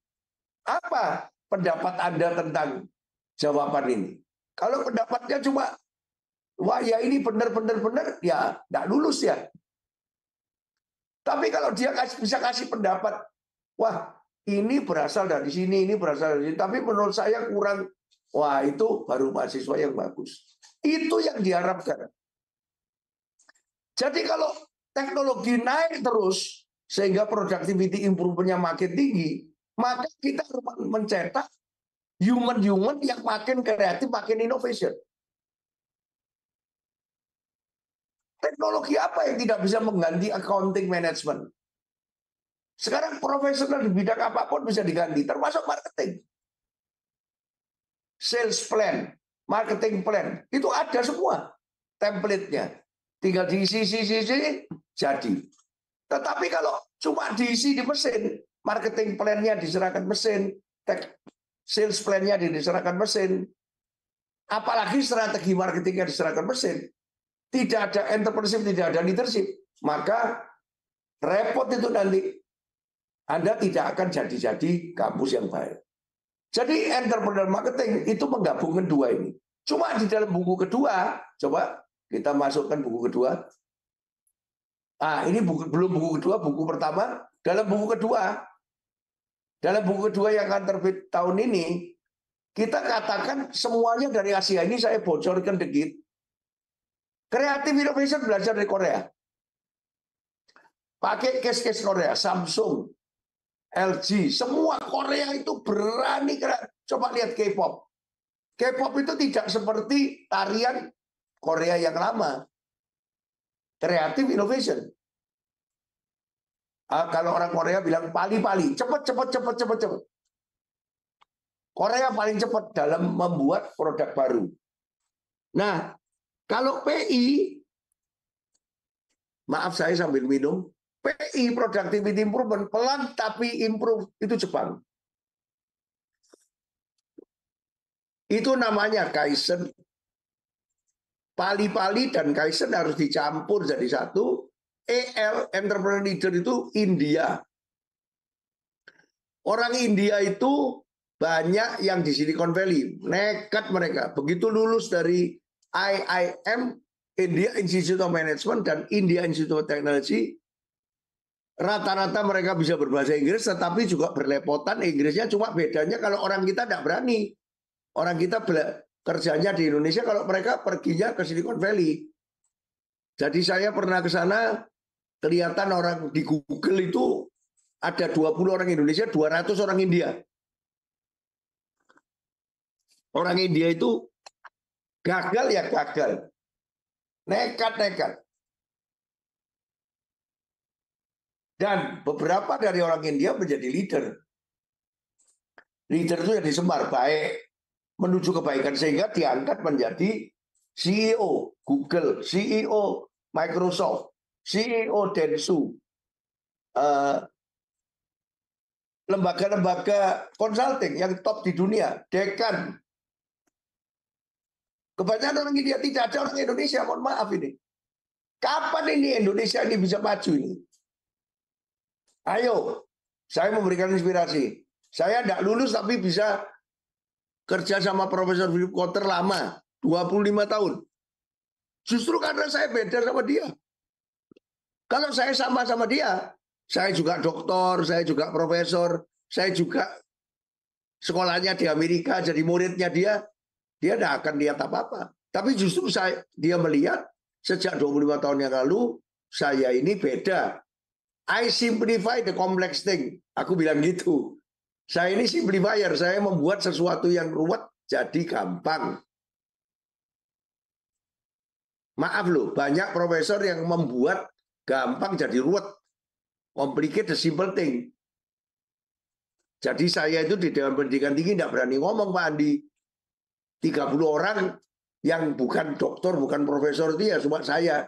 apa pendapat Anda tentang jawaban ini. Kalau pendapatnya cuma wah ya ini benar benar benar ya tidak lulus ya. Tapi kalau dia bisa kasih pendapat, wah ini berasal dari sini, ini berasal dari sini. Tapi menurut saya kurang, wah itu baru mahasiswa yang bagus. Itu yang diharapkan. Jadi kalau teknologi naik terus, sehingga productivity improvement-nya makin tinggi, maka kita harus mencetak human-human yang makin kreatif, makin innovation. Teknologi apa yang tidak bisa mengganti accounting management? Sekarang profesional di bidang apapun bisa diganti, termasuk marketing. Sales plan, marketing plan, itu ada semua template-nya. Tinggal diisi, isi, isi, jadi. Tetapi kalau cuma diisi di mesin, marketing plan-nya diserahkan mesin, sales plan-nya diserahkan mesin. Apalagi strategi marketingnya diserahkan mesin. Tidak ada entrepreneurship, tidak ada leadership. Maka repot itu nanti. Anda tidak akan jadi-jadi kampus yang baik. Jadi entrepreneur marketing itu menggabungkan dua ini. Cuma di dalam buku kedua, coba kita masukkan buku kedua. Ah, ini buku, belum buku kedua, buku pertama. Dalam buku kedua dalam buku dua yang akan terbit tahun ini, kita katakan semuanya dari Asia ini saya bocorkan dikit. Kreatif Innovation belajar dari Korea. Pakai case-case Korea, Samsung, LG, semua Korea itu berani. Coba lihat K-pop. K-pop itu tidak seperti tarian Korea yang lama. Kreatif Innovation. Uh, kalau orang Korea bilang pali-pali, cepet cepet cepet cepet cepat. Korea paling cepat dalam membuat produk baru. Nah, kalau PI, maaf saya sambil minum, PI productivity improvement pelan tapi improve itu Jepang. Itu namanya Kaizen. Pali-pali dan Kaizen harus dicampur jadi satu EL entrepreneur leader itu India. Orang India itu banyak yang di Silicon Valley, nekat mereka. Begitu lulus dari IIM, India Institute of Management dan India Institute of Technology, rata-rata mereka bisa berbahasa Inggris, tetapi juga berlepotan Inggrisnya. Cuma bedanya kalau orang kita tidak berani, orang kita kerjanya di Indonesia, kalau mereka perginya ke Silicon Valley. Jadi saya pernah ke sana kelihatan orang di Google itu ada 20 orang Indonesia, 200 orang India. Orang India itu gagal ya gagal. Nekat-nekat. Dan beberapa dari orang India menjadi leader. Leader itu yang disembar baik menuju kebaikan sehingga diangkat menjadi CEO Google, CEO Microsoft. CEO Densu, eh, lembaga-lembaga consulting yang top di dunia, dekan. Kebanyakan orang India tidak ada orang Indonesia, mohon maaf ini. Kapan ini Indonesia ini bisa maju ini? Ayo, saya memberikan inspirasi. Saya tidak lulus tapi bisa kerja sama Profesor Philip Kotler lama, 25 tahun. Justru karena saya beda sama dia. Kalau saya sama sama dia, saya juga doktor, saya juga profesor, saya juga sekolahnya di Amerika, jadi muridnya dia, dia tidak akan lihat apa-apa. Tapi justru saya dia melihat sejak 25 tahun yang lalu saya ini beda. I simplify the complex thing. Aku bilang gitu. Saya ini simplifier, saya membuat sesuatu yang ruwet jadi gampang. Maaf loh, banyak profesor yang membuat gampang jadi ruwet. Complicated simple thing. Jadi saya itu di Dewan Pendidikan Tinggi tidak berani ngomong Pak Andi. 30 orang yang bukan dokter, bukan profesor itu ya cuma saya.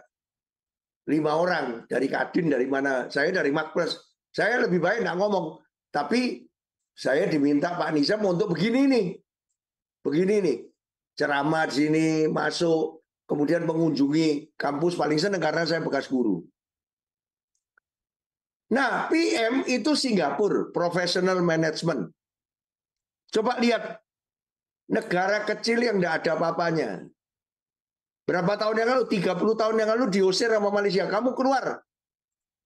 Lima orang dari Kadin, dari mana. Saya dari Makpres. Saya lebih baik nggak ngomong. Tapi saya diminta Pak Nizam untuk begini nih. Begini nih. Ceramah di sini, masuk. Kemudian mengunjungi kampus paling senang karena saya bekas guru. Nah, PM itu Singapura, professional management. Coba lihat negara kecil yang tidak ada papanya. Berapa tahun yang lalu? 30 tahun yang lalu diusir sama Malaysia. Kamu keluar.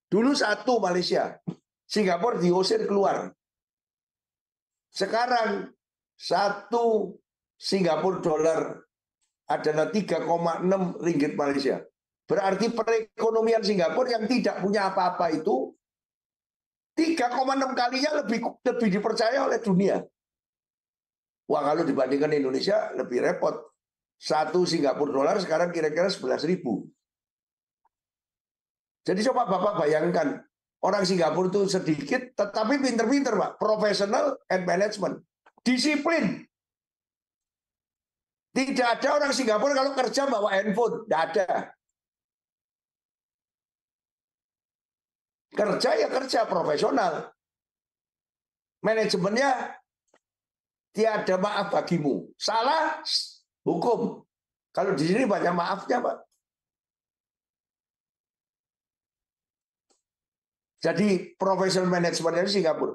Dulu satu Malaysia. Singapura diusir keluar. Sekarang satu Singapura dolar adalah 3,6 ringgit Malaysia. Berarti perekonomian Singapura yang tidak punya apa-apa itu 3,6 kalinya lebih lebih dipercaya oleh dunia. Wah kalau dibandingkan Indonesia lebih repot. Satu Singapura dolar sekarang kira-kira 11 ribu. Jadi coba Bapak bayangkan, orang Singapura itu sedikit, tetapi pinter-pinter Pak, profesional and management. Disiplin. Tidak ada orang Singapura kalau kerja bawa handphone, tidak ada. Kerja ya kerja profesional. Manajemennya tiada maaf bagimu. Salah hukum. Kalau di sini banyak maafnya, Pak. Jadi profesional manajemen dari Singapura.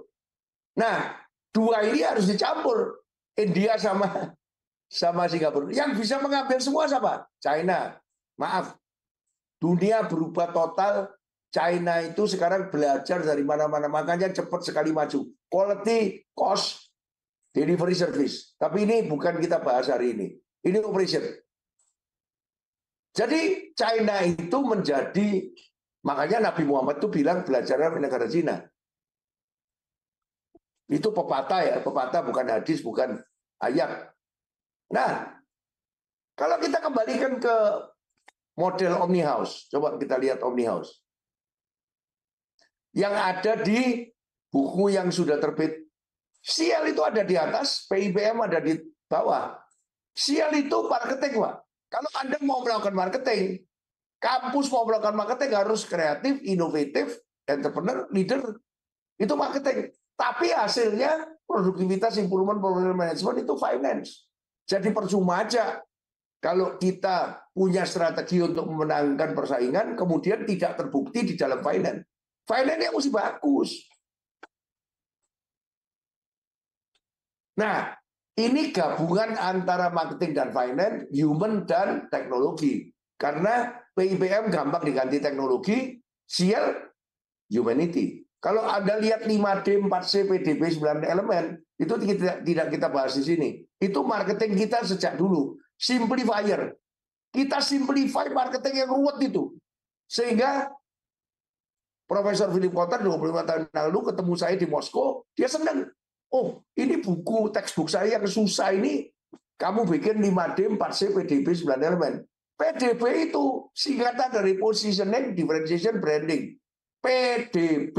Nah, dua ini harus dicampur. India sama sama Singapura. Yang bisa mengambil semua siapa? China. Maaf. Dunia berubah total China itu sekarang belajar dari mana-mana, makanya cepat sekali maju. Quality, cost, delivery service. Tapi ini bukan kita bahas hari ini. Ini operation. Jadi China itu menjadi, makanya Nabi Muhammad itu bilang belajar dari negara Cina. Itu pepatah ya, pepatah bukan hadis, bukan ayat. Nah, kalau kita kembalikan ke model Omni House, coba kita lihat Omni House yang ada di buku yang sudah terbit. Sial itu ada di atas, PIBM ada di bawah. Sial itu marketing, Pak. Kalau Anda mau melakukan marketing, kampus mau melakukan marketing harus kreatif, inovatif, entrepreneur, leader. Itu marketing. Tapi hasilnya produktivitas, improvement, problem management itu finance. Jadi percuma aja kalau kita punya strategi untuk memenangkan persaingan, kemudian tidak terbukti di dalam finance. Finance-nya mesti bagus. Nah, ini gabungan antara marketing dan finance, human dan teknologi. Karena PIBM gampang diganti teknologi, sial humanity. Kalau Anda lihat 5D, 4C, PDB, 9 elemen, itu tidak, kita bahas di sini. Itu marketing kita sejak dulu. Simplifier. Kita simplify marketing yang ruwet itu. Sehingga Profesor Philip Kotler 25 tahun lalu ketemu saya di Moskow, dia senang. Oh, ini buku textbook saya yang susah ini kamu bikin 5D 4C PDB 9 elemen. PDB itu singkatan dari positioning, differentiation, branding. PDB.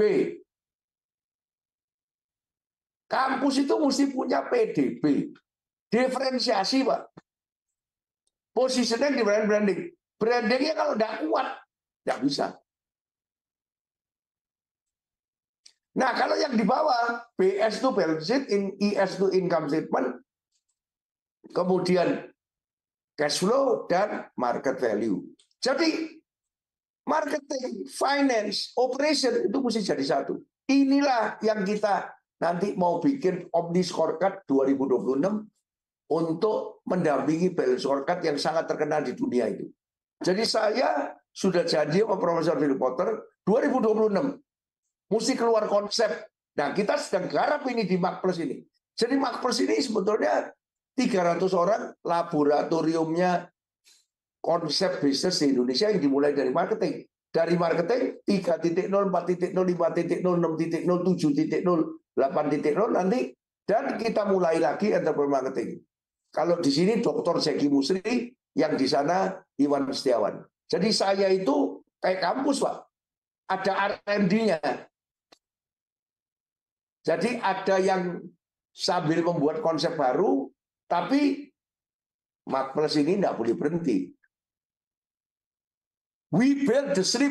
Kampus itu mesti punya PDB. Diferensiasi, Pak. Positioning, differentiation, branding. Brandingnya kalau tidak kuat, tidak bisa. Nah, kalau yang di bawah, BS itu balance sheet, in, IS e itu income statement, kemudian cash flow dan market value. Jadi marketing, finance, operation itu mesti jadi satu. Inilah yang kita nanti mau bikin Omni Scorecard 2026 untuk mendampingi balance scorecard yang sangat terkenal di dunia itu. Jadi saya sudah janji sama Profesor Philip Potter 2026 Mesti keluar konsep. Nah, kita sedang garap ini di Plus ini. Jadi Plus ini sebetulnya 300 orang laboratoriumnya konsep bisnis di Indonesia yang dimulai dari marketing. Dari marketing 3.0, 4.0, 5.0, 6.0, 7.0, 8.0 nanti dan kita mulai lagi entrepreneur marketing. Kalau di sini Dr. Zeki Musri, yang di sana Iwan Setiawan. Jadi saya itu kayak kampus, Pak. Ada R&D-nya. Jadi ada yang sambil membuat konsep baru, tapi Matplus ini tidak boleh berhenti. We build the ship,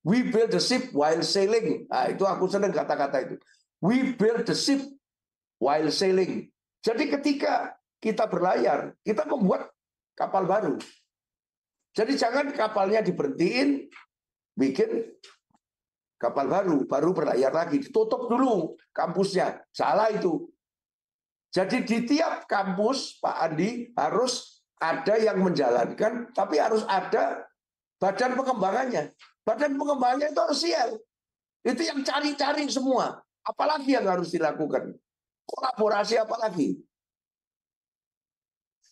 we build the ship while sailing. Nah, itu aku senang kata-kata itu. We build the ship while sailing. Jadi ketika kita berlayar, kita membuat kapal baru. Jadi jangan kapalnya diberhentiin, bikin kapal baru, baru berlayar lagi. Ditutup dulu kampusnya. Salah itu. Jadi di tiap kampus, Pak Andi, harus ada yang menjalankan, tapi harus ada badan pengembangannya. Badan pengembangannya itu harus siap. Itu yang cari-cari semua. Apalagi yang harus dilakukan? Kolaborasi apalagi?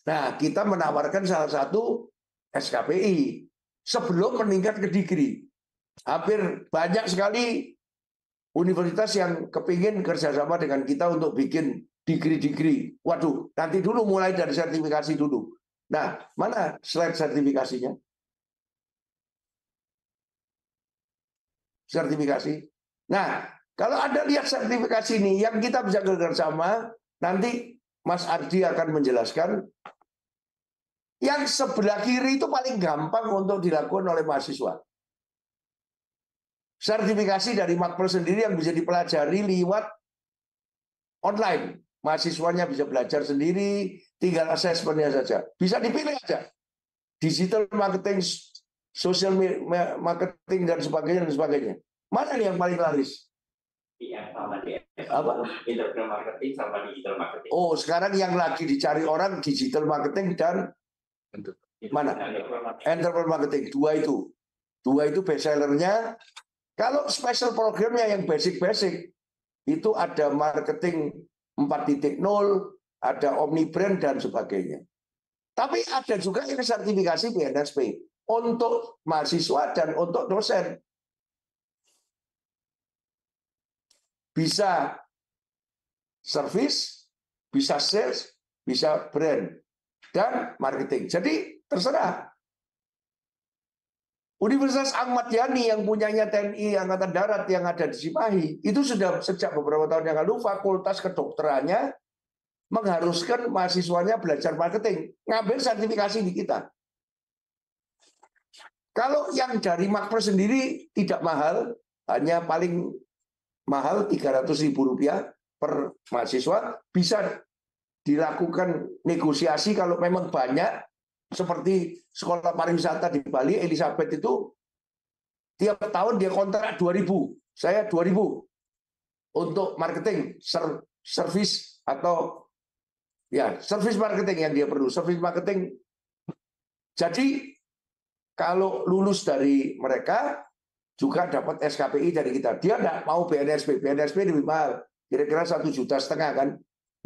Nah, kita menawarkan salah satu SKPI sebelum meningkat ke degree hampir banyak sekali universitas yang kepingin kerjasama dengan kita untuk bikin degree-degree. Waduh, nanti dulu mulai dari sertifikasi dulu. Nah, mana slide sertifikasinya? Sertifikasi. Nah, kalau Anda lihat sertifikasi ini, yang kita bisa kerjasama, nanti Mas Ardi akan menjelaskan yang sebelah kiri itu paling gampang untuk dilakukan oleh mahasiswa sertifikasi dari Makpel sendiri yang bisa dipelajari lewat online. Mahasiswanya bisa belajar sendiri, tinggal asesmennya saja. Bisa dipilih aja. Digital marketing, social marketing, dan sebagainya. Dan sebagainya. Mana yang paling laris? Iya, sama Apa? Internet marketing sama digital marketing. Oh, sekarang yang lagi dicari orang digital marketing dan mana? Entrepreneur marketing. Dua itu. Dua itu bestsellernya kalau special programnya yang basic-basic, itu ada marketing 4.0, ada omni brand dan sebagainya. Tapi ada juga yang sertifikasi BNSP untuk mahasiswa dan untuk dosen. Bisa service, bisa sales, bisa brand, dan marketing. Jadi terserah Universitas Ahmad Yani yang punyanya TNI Angkatan Darat yang ada di Cimahi itu sudah sejak beberapa tahun yang lalu fakultas kedokterannya mengharuskan mahasiswanya belajar marketing, ngambil sertifikasi di kita. Kalau yang dari Makpro sendiri tidak mahal, hanya paling mahal Rp300.000 per mahasiswa, bisa dilakukan negosiasi kalau memang banyak seperti sekolah pariwisata di Bali Elizabeth itu tiap tahun dia kontrak 2000 saya 2000 untuk marketing ser service atau ya service marketing yang dia perlu service marketing jadi kalau lulus dari mereka juga dapat SKPI dari kita dia tidak mau BNSP BNSP lebih mahal kira-kira satu juta setengah kan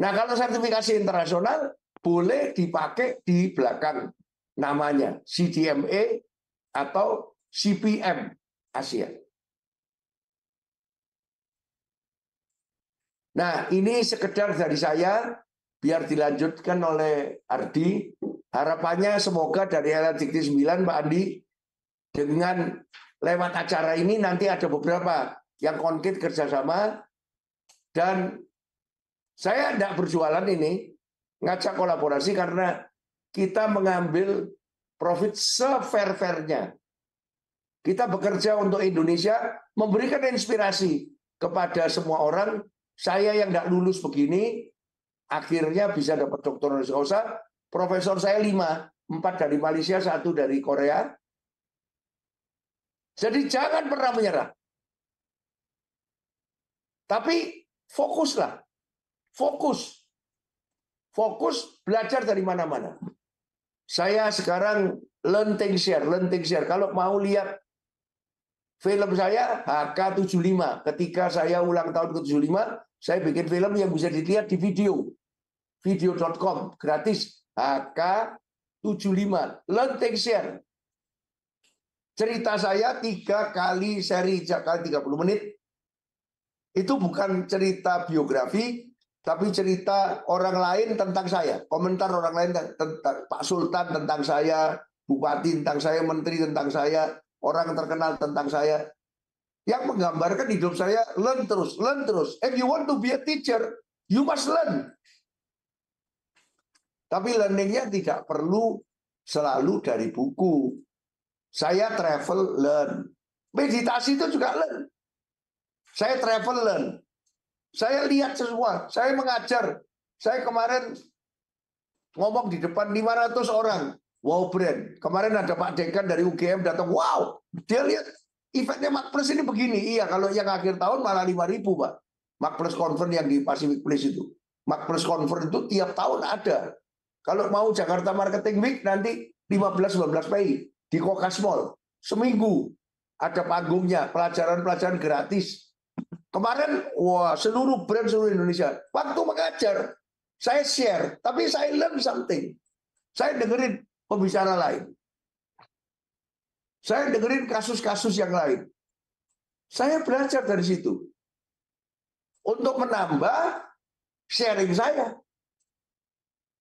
nah kalau sertifikasi internasional boleh dipakai di belakang namanya CDMA atau CPM Asia. Nah, ini sekedar dari saya biar dilanjutkan oleh Ardi. Harapannya semoga dari era 9 Pak Andi dengan lewat acara ini nanti ada beberapa yang konkret kerjasama dan saya tidak berjualan ini, ngajak kolaborasi karena kita mengambil profit sefair-fairnya. Kita bekerja untuk Indonesia, memberikan inspirasi kepada semua orang. Saya yang tidak lulus begini, akhirnya bisa dapat doktor honoris Profesor saya lima, empat dari Malaysia, satu dari Korea. Jadi jangan pernah menyerah. Tapi fokuslah, fokus fokus belajar dari mana-mana. Saya sekarang lenting share, lenting share. Kalau mau lihat film saya HK75, ketika saya ulang tahun ke-75, saya bikin film yang bisa dilihat di video. video.com gratis HK75 lenting share. Cerita saya tiga kali seri kali 30 menit itu bukan cerita biografi, tapi cerita orang lain tentang saya, komentar orang lain tentang Pak Sultan tentang saya, bupati tentang saya, menteri tentang saya, orang terkenal tentang saya. Yang menggambarkan hidup saya learn terus, learn terus. If you want to be a teacher, you must learn. Tapi learningnya tidak perlu selalu dari buku. Saya travel learn. Meditasi itu juga learn. Saya travel learn. Saya lihat semua, saya mengajar. Saya kemarin ngomong di depan 500 orang. Wow brand. Kemarin ada Pak Dekan dari UGM datang. Wow, dia lihat eventnya Plus ini begini. Iya, kalau yang akhir tahun malah ribu Pak. Plus Conference yang di Pacific Place itu. Plus Conference itu tiap tahun ada. Kalau mau Jakarta Marketing Week nanti 15-19 Mei di Kokas Mall. Seminggu ada panggungnya, pelajaran-pelajaran gratis. Kemarin wah seluruh brand seluruh Indonesia. Waktu mengajar saya share, tapi saya learn something. Saya dengerin pembicara lain. Saya dengerin kasus-kasus yang lain. Saya belajar dari situ. Untuk menambah sharing saya.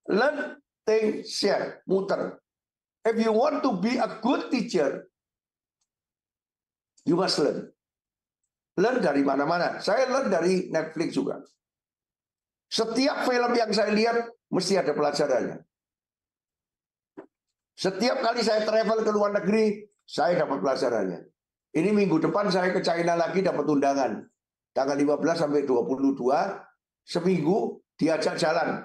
Learn, think, share, muter. If you want to be a good teacher, you must learn learn dari mana-mana. Saya learn dari Netflix juga. Setiap film yang saya lihat mesti ada pelajarannya. Setiap kali saya travel ke luar negeri, saya dapat pelajarannya. Ini minggu depan saya ke China lagi dapat undangan. Tanggal 15 sampai 22 seminggu diajak jalan.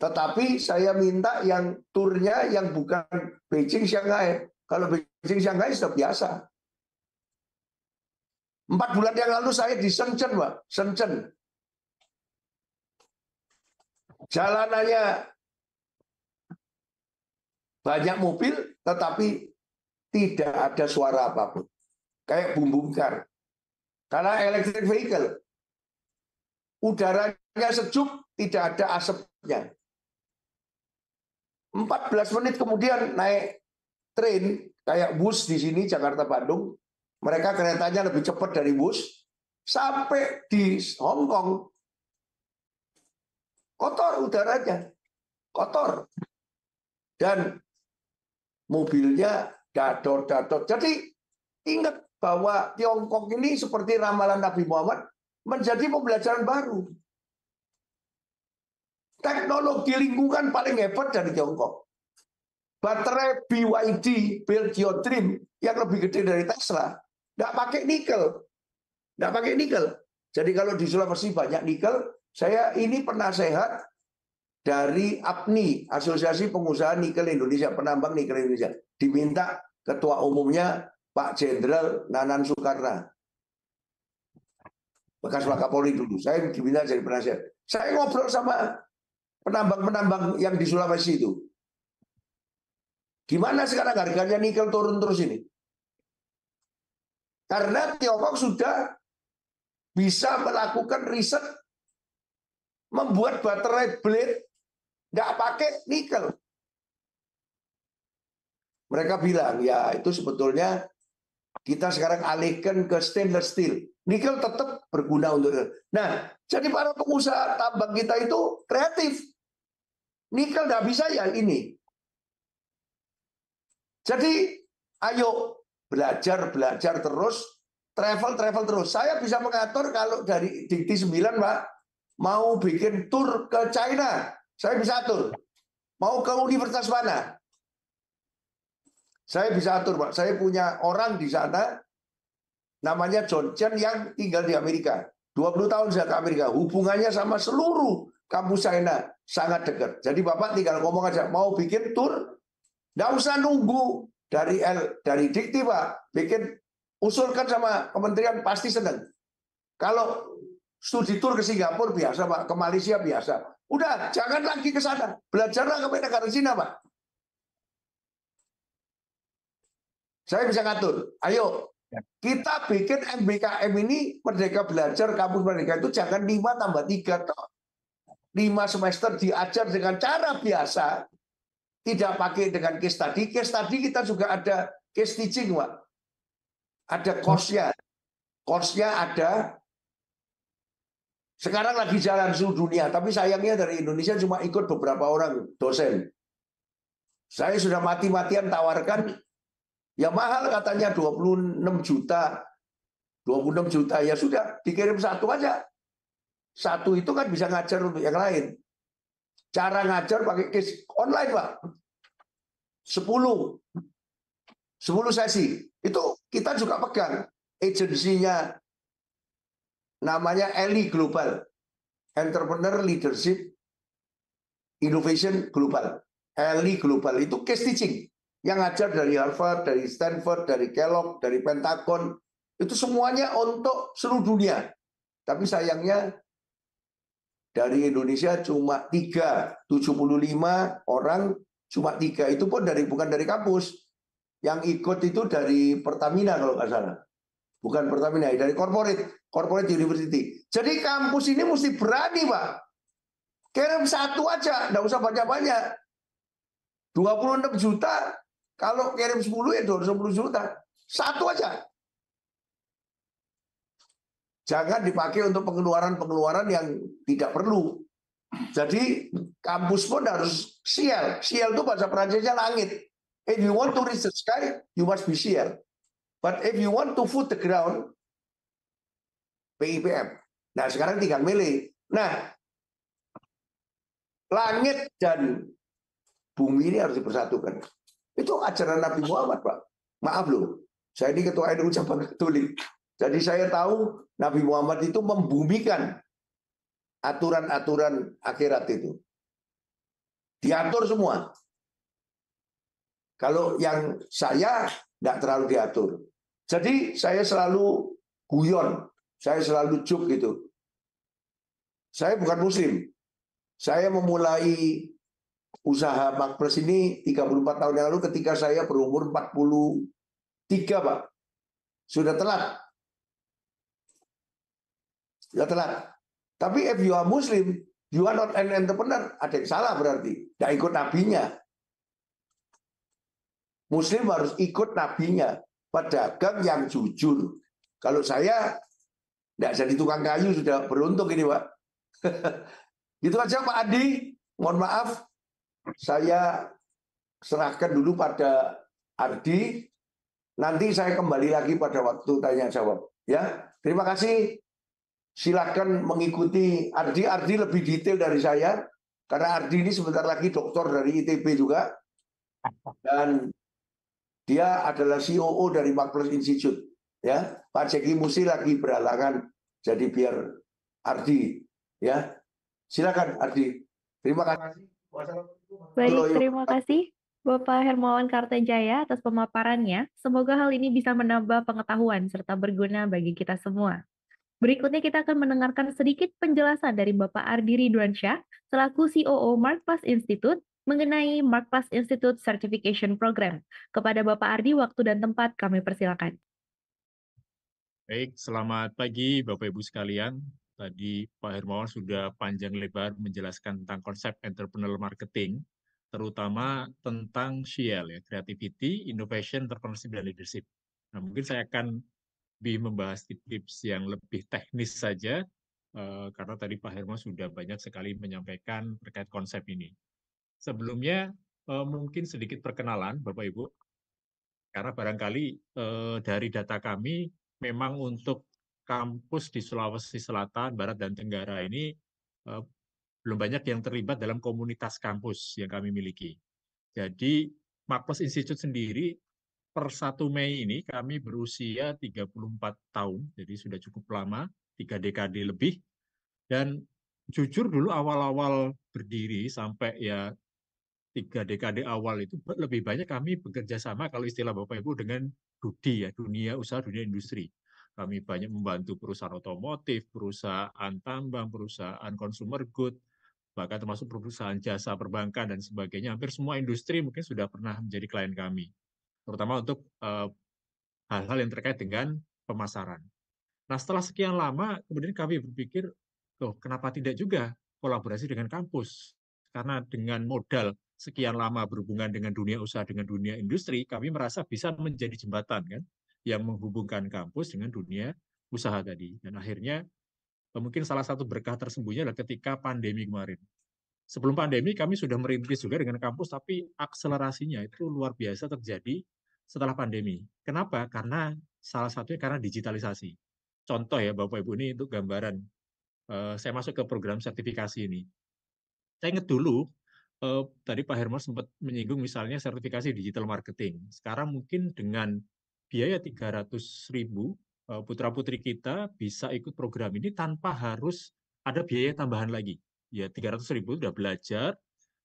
Tetapi saya minta yang turnya yang bukan Beijing Shanghai. Kalau Beijing Shanghai sudah biasa. Empat bulan yang lalu saya di Shenzhen, Pak. Shenzhen. Jalanannya banyak mobil, tetapi tidak ada suara apapun. Kayak bumbung kar. Karena electric vehicle. Udaranya sejuk, tidak ada asapnya. 14 menit kemudian naik train kayak bus di sini Jakarta Bandung mereka keretanya lebih cepat dari bus. Sampai di Hong Kong kotor udaranya, kotor. Dan mobilnya dador-dador. Jadi ingat bahwa Tiongkok ini seperti ramalan Nabi Muhammad menjadi pembelajaran baru. Teknologi lingkungan paling hebat dari Tiongkok. Baterai BYD, Build Your Dream, yang lebih gede dari Tesla, nggak pakai nikel, nggak pakai nikel. Jadi kalau di Sulawesi banyak nikel, saya ini pernah sehat dari APNI, Asosiasi Pengusaha Nikel Indonesia, penambang nikel Indonesia, diminta ketua umumnya Pak Jenderal Nanan Soekarno. Bekas Wakapolri dulu, saya diminta jadi penasehat. Saya ngobrol sama penambang-penambang yang di Sulawesi itu. Gimana sekarang harganya nikel turun terus ini? Karena Tiongkok sudah bisa melakukan riset membuat baterai blade nggak pakai nikel. Mereka bilang, ya itu sebetulnya kita sekarang alihkan ke stainless steel. Nikel tetap berguna untuk... Nah, jadi para pengusaha tambang kita itu kreatif. Nikel nggak bisa ya ini. Jadi, ayo belajar belajar terus travel travel terus saya bisa mengatur kalau dari dikti 9 Pak mau bikin tour ke China saya bisa atur mau ke universitas mana saya bisa atur Pak saya punya orang di sana namanya John Chen yang tinggal di Amerika 20 tahun sudah ke Amerika hubungannya sama seluruh kampus China sangat dekat jadi Bapak tinggal ngomong aja mau bikin tour Nggak usah nunggu dari L, dari Dikti Pak, bikin usulkan sama kementerian pasti senang. Kalau studi tour ke Singapura biasa Pak, ke Malaysia biasa. Udah, jangan lagi ke sana. Belajarlah ke negara Cina Pak. Saya bisa ngatur. Ayo, ya. kita bikin MBKM ini Merdeka Belajar Kampus Merdeka itu jangan 5 tambah 3 toh. 5 semester diajar dengan cara biasa tidak pakai dengan case tadi. Case tadi kita juga ada case teaching, Pak. Ada course-nya. Course-nya ada. Sekarang lagi jalan seluruh dunia, tapi sayangnya dari Indonesia cuma ikut beberapa orang dosen. Saya sudah mati-matian tawarkan, ya mahal katanya 26 juta. 26 juta, ya sudah, dikirim satu aja. Satu itu kan bisa ngajar untuk yang lain. Cara ngajar pakai case online, Pak. 10. 10 sesi. Itu kita juga pegang. Agensinya namanya Eli Global. Entrepreneur Leadership Innovation Global. Eli Global itu case teaching. Yang ngajar dari Harvard, dari Stanford, dari Kellogg, dari Pentagon. Itu semuanya untuk seluruh dunia. Tapi sayangnya dari Indonesia cuma tiga, 75 orang cuma tiga itu pun dari bukan dari kampus. Yang ikut itu dari Pertamina kalau nggak salah. Bukan Pertamina, ya, dari corporate, corporate university. Jadi kampus ini mesti berani, Pak. Kirim satu aja, nggak usah banyak-banyak. 26 juta, kalau kirim 10 ya 210 juta. Satu aja. Jangan dipakai untuk pengeluaran-pengeluaran yang tidak perlu. Jadi kampus pun harus sial. Sial itu bahasa Perancisnya langit. If you want to reach the sky, you must be sial. But if you want to foot the ground, PIPM. Nah sekarang tinggal milih. Nah, langit dan bumi ini harus dipersatukan. Itu ajaran Nabi Muhammad, Pak. Maaf loh, saya ini ketua NU cabang Katolik. Jadi saya tahu Nabi Muhammad itu membumikan aturan-aturan akhirat itu. Diatur semua. Kalau yang saya tidak terlalu diatur. Jadi saya selalu guyon, saya selalu cuk gitu. Saya bukan muslim. Saya memulai usaha Makpres ini 34 tahun yang lalu ketika saya berumur 43, Pak. Sudah telat sudah ya, telat. Tapi if you are Muslim, you are not an entrepreneur. Ada yang salah berarti. Tidak ikut nabinya. Muslim harus ikut nabinya. Pedagang yang jujur. Kalau saya tidak jadi tukang kayu sudah beruntung ini Pak. gitu aja Pak Adi. Mohon maaf. Saya serahkan dulu pada Ardi. Nanti saya kembali lagi pada waktu tanya jawab. Ya, terima kasih. Silakan mengikuti Ardi. Ardi lebih detail dari saya karena Ardi ini sebentar lagi doktor dari ITB juga dan dia adalah COO dari Makler Institute. Ya, Pak Jeki Musi lagi beralangan, jadi biar Ardi ya. Silakan Ardi. Terima kasih. Baik, terima kasih. Bapak Hermawan Kartajaya atas pemaparannya. Semoga hal ini bisa menambah pengetahuan serta berguna bagi kita semua. Berikutnya kita akan mendengarkan sedikit penjelasan dari Bapak Ardi Ridwansyah selaku COO Markplus Institute mengenai Markplus Institute Certification Program. Kepada Bapak Ardi, waktu dan tempat kami persilakan. Baik, selamat pagi Bapak-Ibu sekalian. Tadi Pak Hermawan sudah panjang lebar menjelaskan tentang konsep entrepreneur marketing, terutama tentang SHIEL, ya, creativity, innovation, entrepreneurship, dan leadership. Nah, mungkin saya akan lebih membahas tips tips yang lebih teknis saja, eh, karena tadi Pak Hermo sudah banyak sekali menyampaikan terkait konsep ini. Sebelumnya, eh, mungkin sedikit perkenalan, Bapak-Ibu, karena barangkali eh, dari data kami memang untuk kampus di Sulawesi Selatan, Barat, dan Tenggara ini belum banyak yang terlibat dalam komunitas kampus yang kami miliki. Jadi, makpes Institute sendiri per 1 Mei ini kami berusia 34 tahun, jadi sudah cukup lama, tiga dekade lebih. Dan jujur dulu awal-awal berdiri sampai ya tiga dekade awal itu lebih banyak kami bekerja sama kalau istilah Bapak Ibu dengan DUDI ya, dunia usaha, dunia industri. Kami banyak membantu perusahaan otomotif, perusahaan tambang, perusahaan consumer good, bahkan termasuk perusahaan jasa perbankan dan sebagainya. Hampir semua industri mungkin sudah pernah menjadi klien kami terutama untuk hal-hal yang terkait dengan pemasaran. Nah, setelah sekian lama, kemudian kami berpikir, loh, kenapa tidak juga kolaborasi dengan kampus? Karena dengan modal sekian lama berhubungan dengan dunia usaha, dengan dunia industri, kami merasa bisa menjadi jembatan kan, yang menghubungkan kampus dengan dunia usaha tadi. Dan akhirnya, mungkin salah satu berkah tersembunyi adalah ketika pandemi kemarin sebelum pandemi kami sudah merintis juga dengan kampus, tapi akselerasinya itu luar biasa terjadi setelah pandemi. Kenapa? Karena salah satunya karena digitalisasi. Contoh ya Bapak Ibu ini untuk gambaran, eh, saya masuk ke program sertifikasi ini. Saya ingat dulu, eh, tadi Pak Herman sempat menyinggung misalnya sertifikasi digital marketing. Sekarang mungkin dengan biaya 300 ribu, eh, putra-putri kita bisa ikut program ini tanpa harus ada biaya tambahan lagi ya 300 ribu sudah belajar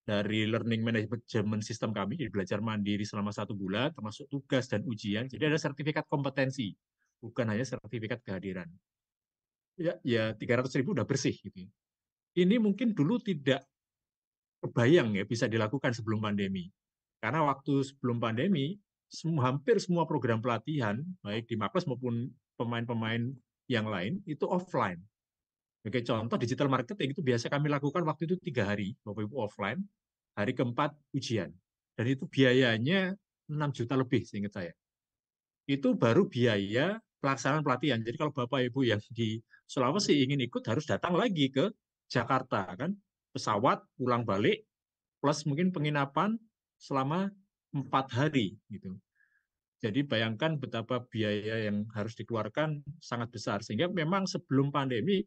dari learning management system kami, jadi belajar mandiri selama satu bulan, termasuk tugas dan ujian. Jadi ada sertifikat kompetensi, bukan hanya sertifikat kehadiran. Ya, ya 300 ribu sudah bersih. Gitu. Ya. Ini mungkin dulu tidak kebayang ya bisa dilakukan sebelum pandemi. Karena waktu sebelum pandemi, semua, hampir semua program pelatihan, baik di Maples maupun pemain-pemain yang lain, itu offline. Sebagai contoh digital marketing itu biasa kami lakukan waktu itu tiga hari, Bapak Ibu offline, hari keempat ujian. Dan itu biayanya 6 juta lebih seingat saya. Itu baru biaya pelaksanaan pelatihan. Jadi kalau Bapak Ibu yang di Sulawesi ingin ikut harus datang lagi ke Jakarta kan pesawat pulang balik plus mungkin penginapan selama empat hari gitu. Jadi bayangkan betapa biaya yang harus dikeluarkan sangat besar sehingga memang sebelum pandemi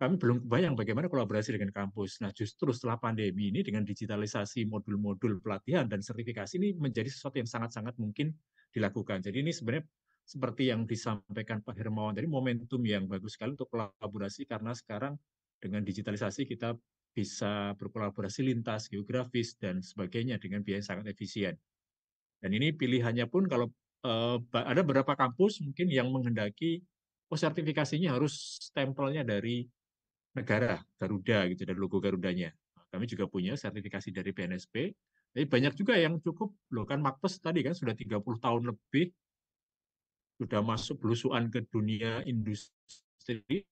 kami belum kebayang bagaimana kolaborasi dengan kampus. Nah, justru setelah pandemi ini dengan digitalisasi modul-modul pelatihan dan sertifikasi ini menjadi sesuatu yang sangat-sangat mungkin dilakukan. Jadi ini sebenarnya seperti yang disampaikan Pak Hermawan tadi, momentum yang bagus sekali untuk kolaborasi karena sekarang dengan digitalisasi kita bisa berkolaborasi lintas geografis dan sebagainya dengan biaya yang sangat efisien. Dan ini pilihannya pun kalau eh, ada beberapa kampus mungkin yang menghendaki oh sertifikasinya harus stempelnya dari negara Garuda gitu dan logo Garudanya. Nah, kami juga punya sertifikasi dari BNSP. Tapi banyak juga yang cukup loh kan Makpes tadi kan sudah 30 tahun lebih sudah masuk belusuan ke dunia industri,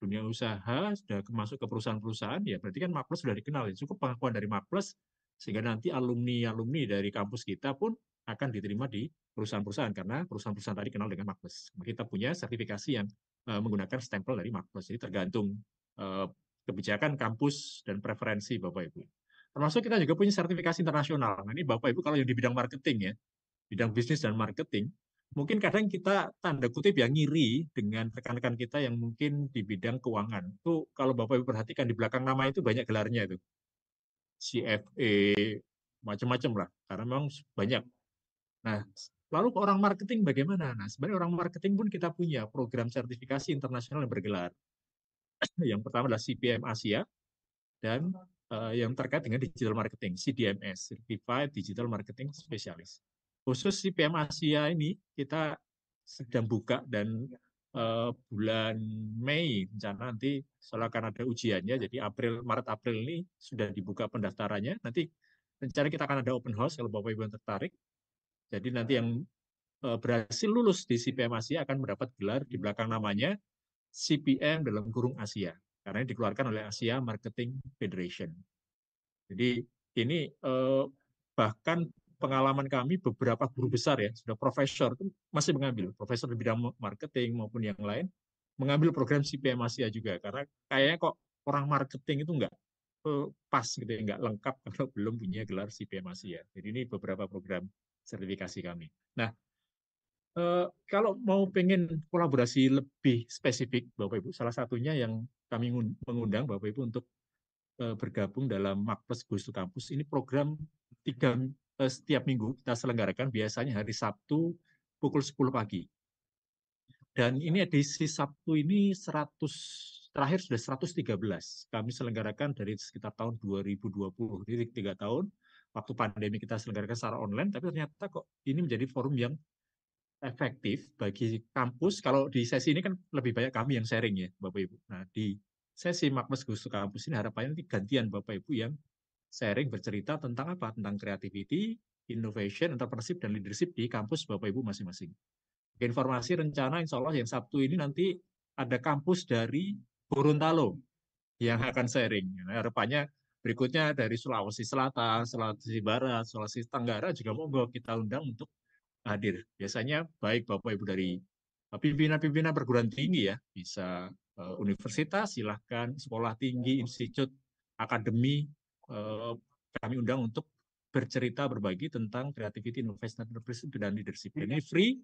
dunia usaha, sudah masuk ke perusahaan-perusahaan, ya berarti kan Makpes sudah dikenal. Ya. Cukup pengakuan dari Makpes, sehingga nanti alumni-alumni dari kampus kita pun akan diterima di perusahaan-perusahaan, karena perusahaan-perusahaan tadi kenal dengan Makpes. Nah, kita punya sertifikasi yang Eh, menggunakan stempel dari Markos. Jadi tergantung eh, kebijakan kampus dan preferensi Bapak Ibu. Termasuk kita juga punya sertifikasi internasional. Nah, ini Bapak Ibu kalau yang di bidang marketing ya, bidang bisnis dan marketing, mungkin kadang kita tanda kutip ya ngiri dengan rekan-rekan kita yang mungkin di bidang keuangan. Itu kalau Bapak Ibu perhatikan di belakang nama itu banyak gelarnya itu. CFE, macam-macam lah, karena memang banyak. Nah, Lalu orang marketing bagaimana? Nah, sebenarnya orang marketing pun kita punya program sertifikasi internasional yang bergelar. yang pertama adalah CPM Asia dan uh, yang terkait dengan digital marketing, CDMS, Certified Digital Marketing Specialist. Khusus CPM Asia ini kita sedang buka dan uh, bulan Mei rencana nanti soalnya akan ada ujiannya, jadi April Maret April ini sudah dibuka pendaftarannya. Nanti rencana kita akan ada open house kalau Bapak Ibu yang tertarik jadi nanti yang berhasil lulus di CPM Asia akan mendapat gelar di belakang namanya CPM dalam kurung Asia karena ini dikeluarkan oleh Asia Marketing Federation. Jadi ini bahkan pengalaman kami beberapa guru besar ya sudah profesor itu masih mengambil profesor di bidang marketing maupun yang lain mengambil program CPM Asia juga karena kayaknya kok orang marketing itu enggak pas gitu ya, enggak lengkap kalau belum punya gelar CPM Asia. Jadi ini beberapa program sertifikasi kami. Nah, eh, kalau mau pengen kolaborasi lebih spesifik, Bapak Ibu, salah satunya yang kami mengundang Bapak Ibu untuk eh, bergabung dalam Makpes to Kampus. Ini program tiga eh, setiap minggu kita selenggarakan biasanya hari Sabtu pukul 10 pagi. Dan ini edisi Sabtu ini 100 terakhir sudah 113. Kami selenggarakan dari sekitar tahun 2020, jadi tiga tahun waktu pandemi kita selenggarakan secara online, tapi ternyata kok ini menjadi forum yang efektif bagi kampus. Kalau di sesi ini kan lebih banyak kami yang sharing ya, Bapak Ibu. Nah, di sesi Makmes Gusto Kampus ini harapannya nanti gantian Bapak Ibu yang sharing bercerita tentang apa? Tentang creativity, innovation, entrepreneurship, dan leadership di kampus Bapak Ibu masing-masing. Informasi rencana insya Allah yang Sabtu ini nanti ada kampus dari Gorontalo yang akan sharing. Nah, harapannya Berikutnya dari Sulawesi Selatan, Sulawesi Barat, Sulawesi Tenggara juga monggo kita undang untuk hadir. Biasanya baik Bapak Ibu dari eh, pimpinan-pimpinan perguruan tinggi ya, bisa eh, universitas, silahkan sekolah tinggi, institut, akademi, eh, kami undang untuk bercerita berbagi tentang creativity, innovation, entrepreneurship dan leadership. Ini free,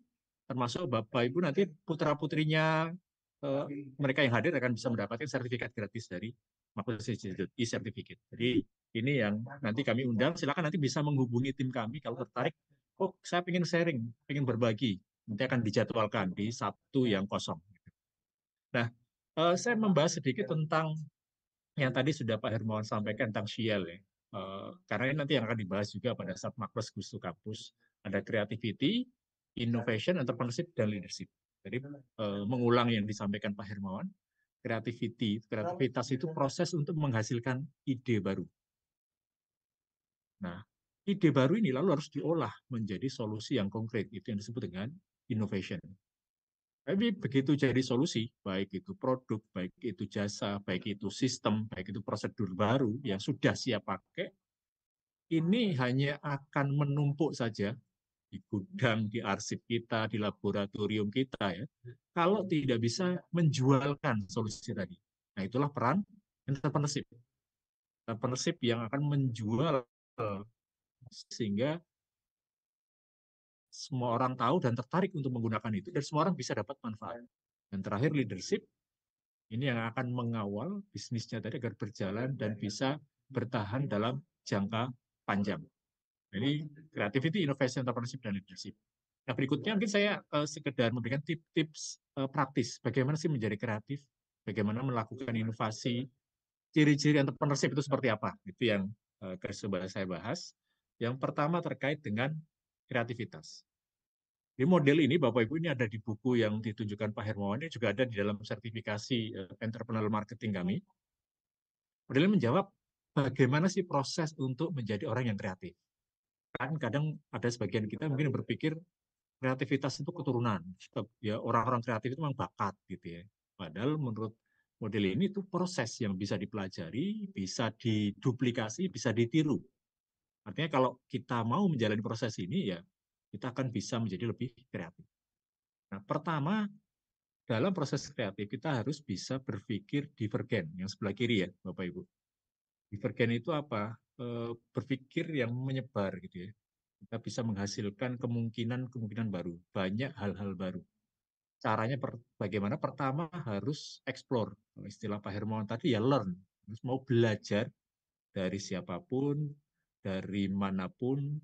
termasuk bapak ibu nanti putra putrinya mereka yang hadir akan bisa mendapatkan sertifikat gratis dari Mapolres Institute e-certificate. Jadi ini yang nanti kami undang, silakan nanti bisa menghubungi tim kami kalau tertarik. Oh, saya ingin sharing, ingin berbagi. Nanti akan dijadwalkan di Sabtu yang kosong. Nah, eh, saya membahas sedikit tentang yang tadi sudah Pak Hermawan sampaikan tentang Shiel. ya. Eh, karena ini nanti yang akan dibahas juga pada saat Makros Gustu Kampus. Ada creativity, innovation, entrepreneurship, dan leadership. Jadi eh, mengulang yang disampaikan Pak Hermawan, Creativity, kreativitas itu proses untuk menghasilkan ide baru. Nah, ide baru ini lalu harus diolah menjadi solusi yang konkret. Itu yang disebut dengan innovation. Tapi begitu jadi solusi, baik itu produk, baik itu jasa, baik itu sistem, baik itu prosedur baru yang sudah siap pakai, ini hanya akan menumpuk saja di gudang, di arsip kita, di laboratorium kita ya. Kalau hmm. tidak bisa menjualkan solusi tadi. Nah, itulah peran entrepreneurship. Entrepreneurship yang akan menjual sehingga semua orang tahu dan tertarik untuk menggunakan itu dan semua orang bisa dapat manfaat. Dan terakhir leadership ini yang akan mengawal bisnisnya tadi agar berjalan dan iya, iya. bisa bertahan dalam jangka panjang. Jadi creativity, innovation, entrepreneurship, dan leadership. Nah berikutnya mungkin saya uh, sekedar memberikan tips-tips uh, praktis bagaimana sih menjadi kreatif, bagaimana melakukan inovasi, ciri-ciri entrepreneurship itu seperti apa, itu yang uh, saya bahas. Yang pertama terkait dengan kreativitas. Di model ini Bapak Ibu ini ada di buku yang ditunjukkan Pak Hermawan ini juga ada di dalam sertifikasi uh, entrepreneurial marketing kami. Modelnya menjawab bagaimana sih proses untuk menjadi orang yang kreatif kan kadang ada sebagian kita mungkin berpikir kreativitas itu keturunan. Ya orang-orang kreatif itu memang bakat gitu ya. Padahal menurut model ini itu proses yang bisa dipelajari, bisa diduplikasi, bisa ditiru. Artinya kalau kita mau menjalani proses ini ya kita akan bisa menjadi lebih kreatif. Nah, pertama dalam proses kreatif kita harus bisa berpikir divergen yang sebelah kiri ya, Bapak Ibu. Divergen itu apa? Eh, berpikir yang menyebar gitu ya. Kita bisa menghasilkan kemungkinan-kemungkinan baru, banyak hal-hal baru. Caranya per, bagaimana? Pertama harus explore. Kalau istilah Pak Hermawan tadi ya learn, harus mau belajar dari siapapun, dari manapun,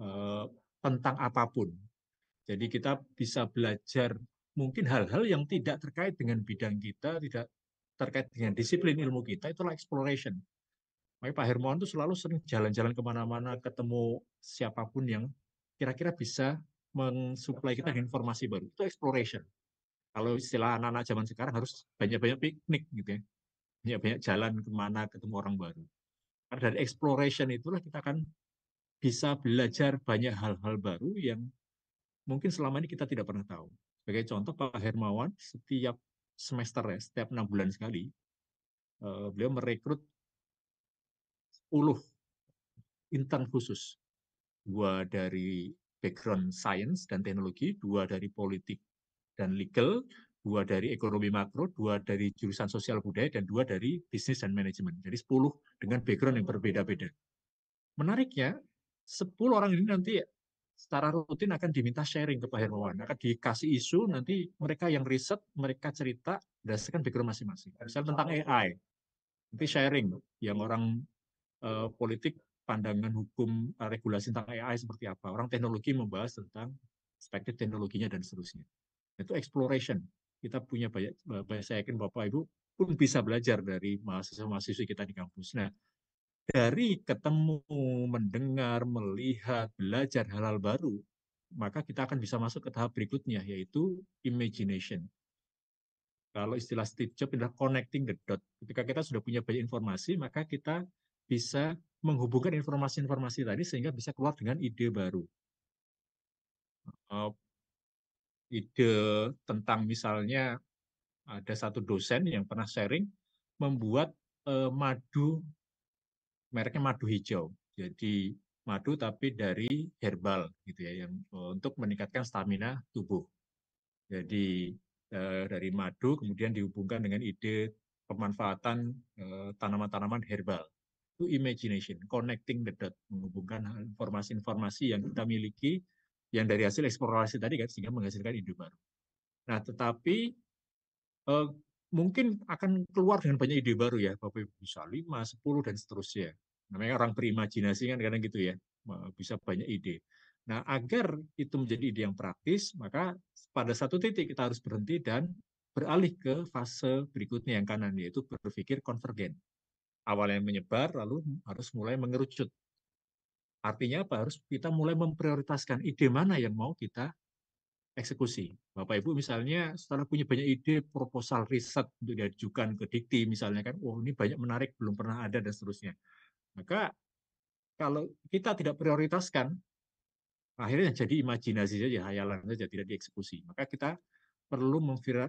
eh, tentang apapun. Jadi kita bisa belajar mungkin hal-hal yang tidak terkait dengan bidang kita, tidak terkait dengan disiplin ilmu kita, itulah exploration Makanya Pak Hermawan itu selalu sering jalan-jalan kemana-mana, ketemu siapapun yang kira-kira bisa mensuplai kita informasi baru. Itu exploration. Kalau istilah anak-anak zaman sekarang harus banyak-banyak piknik gitu ya. Banyak-banyak jalan kemana, ketemu orang baru. Karena dari exploration itulah kita akan bisa belajar banyak hal-hal baru yang mungkin selama ini kita tidak pernah tahu. Sebagai contoh, Pak Hermawan setiap semester ya, setiap enam bulan sekali, eh, beliau merekrut intern khusus. Dua dari background science dan teknologi, dua dari politik dan legal, dua dari ekonomi makro, dua dari jurusan sosial budaya, dan dua dari bisnis dan manajemen. Jadi 10 dengan background yang berbeda-beda. Menariknya, 10 orang ini nanti secara rutin akan diminta sharing ke Pak Hermawan. Akan dikasih isu, nanti mereka yang riset, mereka cerita berdasarkan background masing-masing. Misalnya tentang AI, nanti sharing. Yang orang Eh, politik pandangan hukum eh, regulasi tentang AI seperti apa. Orang teknologi membahas tentang perspektif teknologinya dan seterusnya. Itu exploration. Kita punya banyak, eh, banyak saya yakin Bapak Ibu pun bisa belajar dari mahasiswa-mahasiswa kita di kampus. Nah, dari ketemu, mendengar, melihat, belajar hal-hal baru, maka kita akan bisa masuk ke tahap berikutnya, yaitu imagination. Kalau istilah Steve Jobs adalah connecting the dot. Ketika kita sudah punya banyak informasi, maka kita bisa menghubungkan informasi-informasi tadi sehingga bisa keluar dengan ide baru. ide tentang misalnya ada satu dosen yang pernah sharing membuat madu mereknya madu hijau. Jadi madu tapi dari herbal gitu ya yang untuk meningkatkan stamina tubuh. Jadi dari madu kemudian dihubungkan dengan ide pemanfaatan tanaman-tanaman herbal itu imagination, connecting the dot, menghubungkan informasi-informasi yang kita miliki yang dari hasil eksplorasi tadi kan sehingga menghasilkan ide baru. Nah, tetapi eh, mungkin akan keluar dengan banyak ide baru ya, Bapak Ibu bisa 5, 10 dan seterusnya. Namanya orang berimajinasi kan kadang gitu ya, bisa banyak ide. Nah, agar itu menjadi ide yang praktis, maka pada satu titik kita harus berhenti dan beralih ke fase berikutnya yang kanan yaitu berpikir konvergen awalnya menyebar lalu harus mulai mengerucut. Artinya apa? Harus kita mulai memprioritaskan ide mana yang mau kita eksekusi. Bapak Ibu misalnya setelah punya banyak ide proposal riset untuk diajukan ke Dikti misalnya kan, oh ini banyak menarik belum pernah ada dan seterusnya. Maka kalau kita tidak prioritaskan akhirnya jadi imajinasi saja, hayalan saja tidak dieksekusi. Maka kita perlu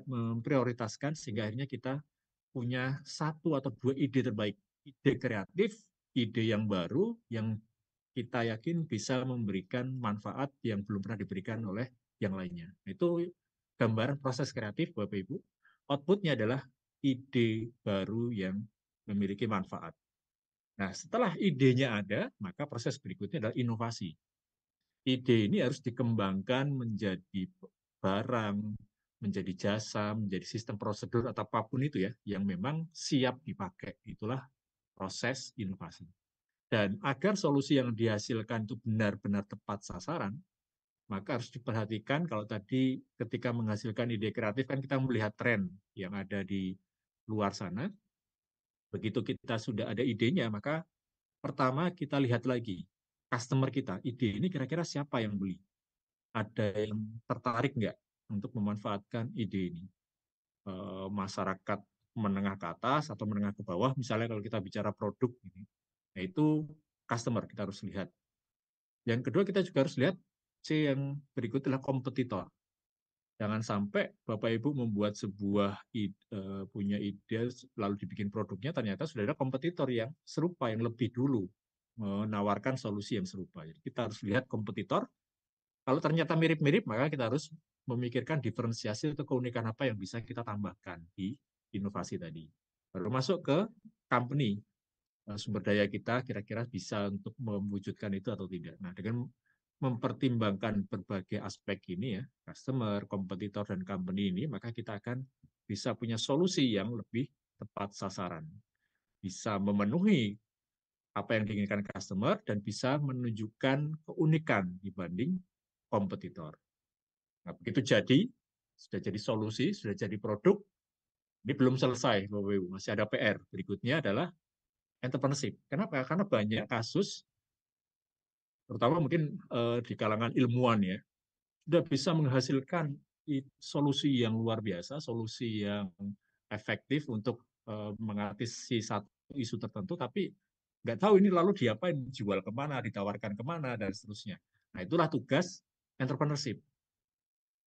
memprioritaskan sehingga akhirnya kita punya satu atau dua ide terbaik ide kreatif, ide yang baru yang kita yakin bisa memberikan manfaat yang belum pernah diberikan oleh yang lainnya. Nah, itu gambaran proses kreatif Bapak Ibu. Outputnya adalah ide baru yang memiliki manfaat. Nah, setelah idenya ada, maka proses berikutnya adalah inovasi. Ide ini harus dikembangkan menjadi barang, menjadi jasa, menjadi sistem prosedur atau apapun itu ya yang memang siap dipakai. Itulah proses inovasi. Dan agar solusi yang dihasilkan itu benar-benar tepat sasaran, maka harus diperhatikan kalau tadi ketika menghasilkan ide kreatif kan kita melihat tren yang ada di luar sana. Begitu kita sudah ada idenya, maka pertama kita lihat lagi customer kita, ide ini kira-kira siapa yang beli? Ada yang tertarik nggak untuk memanfaatkan ide ini? Eh, masyarakat menengah ke atas atau menengah ke bawah, misalnya kalau kita bicara produk, ini, yaitu customer, kita harus lihat. Yang kedua, kita juga harus lihat C yang berikut adalah kompetitor. Jangan sampai Bapak Ibu membuat sebuah ide, eh, punya ide lalu dibikin produknya ternyata sudah ada kompetitor yang serupa yang lebih dulu menawarkan solusi yang serupa. Jadi kita harus lihat kompetitor. Kalau ternyata mirip-mirip maka kita harus memikirkan diferensiasi atau keunikan apa yang bisa kita tambahkan di inovasi tadi. Baru masuk ke company, eh, sumber daya kita kira-kira bisa untuk mewujudkan itu atau tidak. Nah, dengan mempertimbangkan berbagai aspek ini ya, customer, kompetitor, dan company ini, maka kita akan bisa punya solusi yang lebih tepat sasaran. Bisa memenuhi apa yang diinginkan customer dan bisa menunjukkan keunikan dibanding kompetitor. Nah, begitu jadi, sudah jadi solusi, sudah jadi produk, ini belum selesai, Bapak Ibu, masih ada PR. Berikutnya adalah entrepreneurship. Kenapa? Karena banyak kasus, terutama mungkin eh, di kalangan ilmuwan ya, sudah bisa menghasilkan solusi yang luar biasa, solusi yang efektif untuk eh, mengatasi satu isu tertentu, tapi nggak tahu ini lalu diapain, dijual kemana, ditawarkan kemana, dan seterusnya. Nah, itulah tugas entrepreneurship.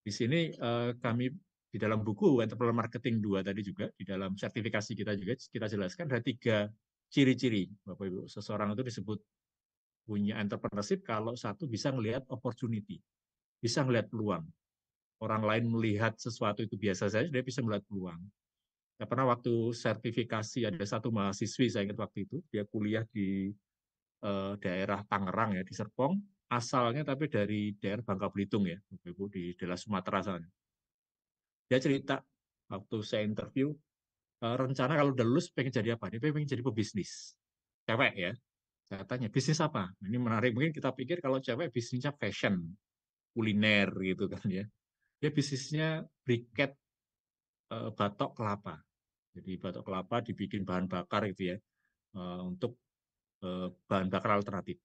Di sini eh, kami di dalam buku Entrepreneur Marketing 2 tadi juga, di dalam sertifikasi kita juga, kita jelaskan ada tiga ciri-ciri. Bapak-Ibu, seseorang itu disebut punya entrepreneurship kalau satu bisa melihat opportunity, bisa melihat peluang. Orang lain melihat sesuatu itu biasa saja, dia bisa melihat peluang. Ya, pernah waktu sertifikasi ada satu mahasiswi saya ingat waktu itu, dia kuliah di eh, daerah Tangerang ya, di Serpong, asalnya tapi dari daerah Bangka Belitung ya, Bapak Ibu di daerah Sumatera sana dia cerita waktu saya interview uh, rencana kalau udah lulus pengen jadi apa dia pengen jadi pebisnis cewek ya saya tanya bisnis apa ini menarik mungkin kita pikir kalau cewek bisnisnya fashion kuliner gitu kan ya dia bisnisnya briket uh, batok kelapa jadi batok kelapa dibikin bahan bakar gitu ya uh, untuk bahan bakar alternatif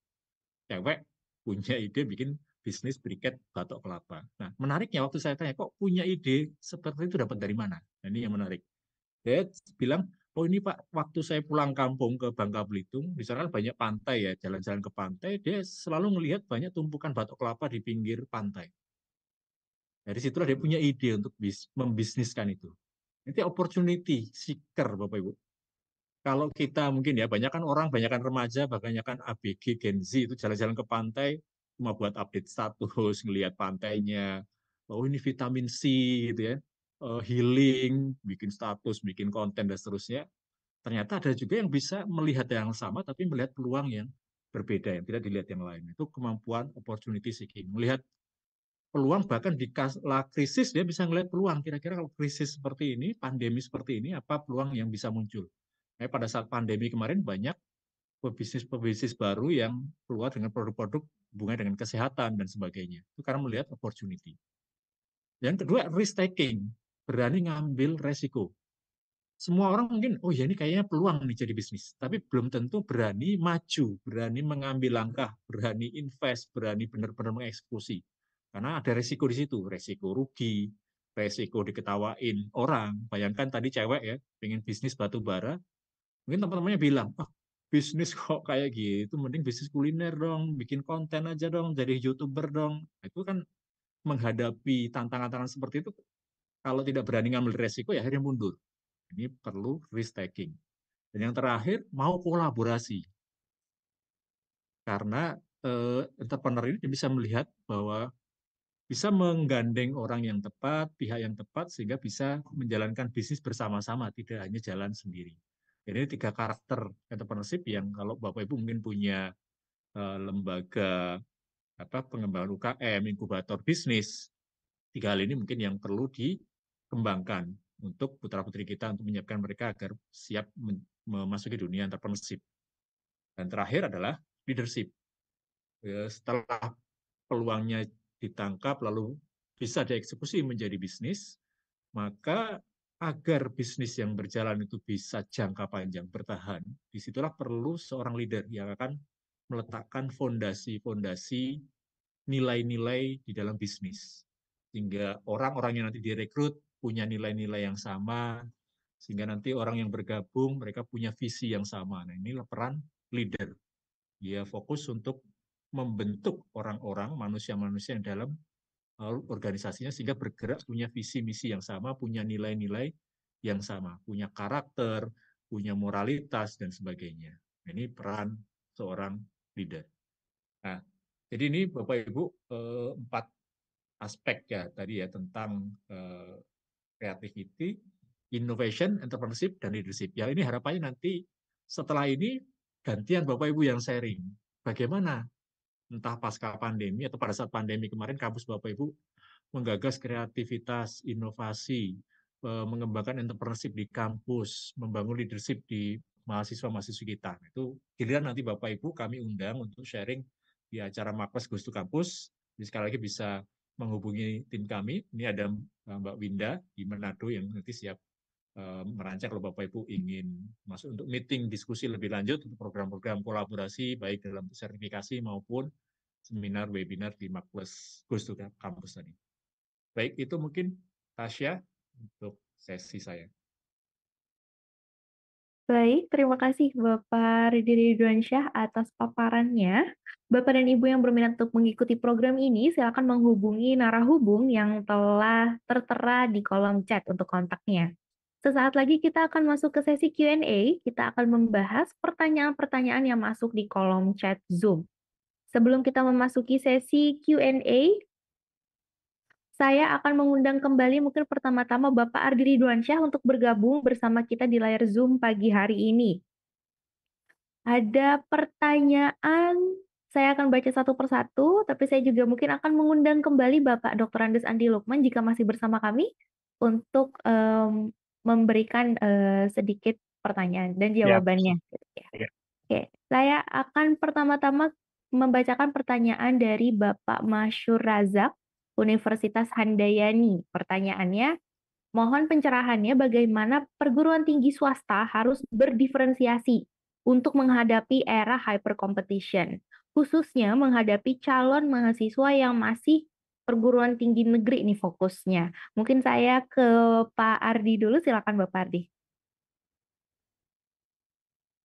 cewek punya ide bikin bisnis briket batok kelapa. Nah, menariknya waktu saya tanya, kok punya ide seperti itu dapat dari mana? Nah, ini yang hmm. menarik. Dia bilang, oh ini Pak, waktu saya pulang kampung ke Bangka Belitung, di sana banyak pantai ya, jalan-jalan ke pantai, dia selalu melihat banyak tumpukan batok kelapa di pinggir pantai. Dari situlah dia punya ide untuk bis, membisniskan itu. Ini opportunity seeker, Bapak Ibu. Kalau kita mungkin ya, banyak kan orang, banyak kan remaja, banyak kan ABG, Gen Z itu jalan-jalan ke pantai, cuma buat update status, ngelihat pantainya. Oh ini vitamin C gitu ya, uh, healing, bikin status, bikin konten dan seterusnya. Ternyata ada juga yang bisa melihat yang sama tapi melihat peluang yang berbeda yang tidak dilihat yang lain. Itu kemampuan opportunity seeking, melihat peluang bahkan di kala krisis dia bisa ngelihat peluang kira-kira kalau krisis seperti ini pandemi seperti ini apa peluang yang bisa muncul Nah, pada saat pandemi kemarin banyak pebisnis pebisnis baru yang keluar dengan produk-produk hubungannya dengan kesehatan dan sebagainya. Itu karena melihat opportunity. Yang kedua, risk taking, berani ngambil resiko. Semua orang mungkin, oh ya ini kayaknya peluang nih jadi bisnis, tapi belum tentu berani maju, berani mengambil langkah, berani invest, berani benar-benar mengeksekusi. Karena ada resiko di situ, resiko rugi, resiko diketawain orang. Bayangkan tadi cewek ya, pengen bisnis batu bara, mungkin teman-temannya bilang, ah, bisnis kok kayak gitu, mending bisnis kuliner dong, bikin konten aja dong, jadi youtuber dong. Nah, itu kan menghadapi tantangan-tantangan seperti itu, kalau tidak berani ngambil resiko ya akhirnya mundur. Ini perlu risk taking. Dan yang terakhir, mau kolaborasi. Karena eh, entrepreneur ini bisa melihat bahwa bisa menggandeng orang yang tepat, pihak yang tepat, sehingga bisa menjalankan bisnis bersama-sama, tidak hanya jalan sendiri. Jadi tiga karakter entrepreneurship yang kalau Bapak Ibu mungkin punya uh, lembaga apa pengembangan UKM, inkubator bisnis, tiga hal ini mungkin yang perlu dikembangkan untuk putra putri kita untuk menyiapkan mereka agar siap memasuki dunia entrepreneurship. Dan terakhir adalah leadership. Ya, setelah peluangnya ditangkap lalu bisa dieksekusi menjadi bisnis, maka agar bisnis yang berjalan itu bisa jangka panjang bertahan, disitulah perlu seorang leader yang akan meletakkan fondasi-fondasi nilai-nilai di dalam bisnis. Sehingga orang-orang yang nanti direkrut punya nilai-nilai yang sama, sehingga nanti orang yang bergabung mereka punya visi yang sama. Nah ini peran leader. Dia fokus untuk membentuk orang-orang, manusia-manusia yang dalam Eh, organisasinya sehingga bergerak punya visi misi yang sama, punya nilai-nilai yang sama, punya karakter, punya moralitas dan sebagainya. Ini peran seorang leader. Nah, jadi ini Bapak Ibu eh, empat aspek ya tadi ya tentang eh, creativity, innovation, entrepreneurship dan leadership. Ya ini harapannya nanti setelah ini gantian Bapak Ibu yang sharing. Bagaimana entah pasca pandemi atau pada saat pandemi kemarin kampus Bapak Ibu menggagas kreativitas, inovasi, eh, mengembangkan entrepreneurship di kampus, membangun leadership di mahasiswa-mahasiswi kita. Itu giliran nanti Bapak Ibu kami undang untuk sharing di acara Makwas Gustu Kampus. Jadi sekali lagi bisa menghubungi tim kami. Ini ada eh, Mbak Winda di Manado yang nanti siap Eh, merancang kalau Bapak Ibu ingin masuk untuk meeting diskusi lebih lanjut untuk program-program kolaborasi baik dalam sertifikasi maupun seminar webinar di Makles Gus kampus tadi. Baik, itu mungkin Tasya untuk sesi saya. Baik, terima kasih Bapak Ridi Ridwan Syah atas paparannya. Bapak dan Ibu yang berminat untuk mengikuti program ini, silakan menghubungi narah hubung yang telah tertera di kolom chat untuk kontaknya. Sesaat lagi kita akan masuk ke sesi Q&A. Kita akan membahas pertanyaan-pertanyaan yang masuk di kolom chat Zoom. Sebelum kita memasuki sesi Q&A, saya akan mengundang kembali mungkin pertama-tama Bapak Ardi Ridwansyah untuk bergabung bersama kita di layar Zoom pagi hari ini. Ada pertanyaan, saya akan baca satu persatu, tapi saya juga mungkin akan mengundang kembali Bapak Dr. Andes Andi Lukman jika masih bersama kami untuk um, memberikan uh, sedikit pertanyaan dan iya. jawabannya. Iya. Oke, saya akan pertama-tama membacakan pertanyaan dari Bapak Masyur Razak, Universitas Handayani. Pertanyaannya, mohon pencerahannya bagaimana perguruan tinggi swasta harus berdiferensiasi untuk menghadapi era hyper competition, khususnya menghadapi calon mahasiswa yang masih perguruan tinggi negeri nih fokusnya. Mungkin saya ke Pak Ardi dulu, silakan Bapak Ardi.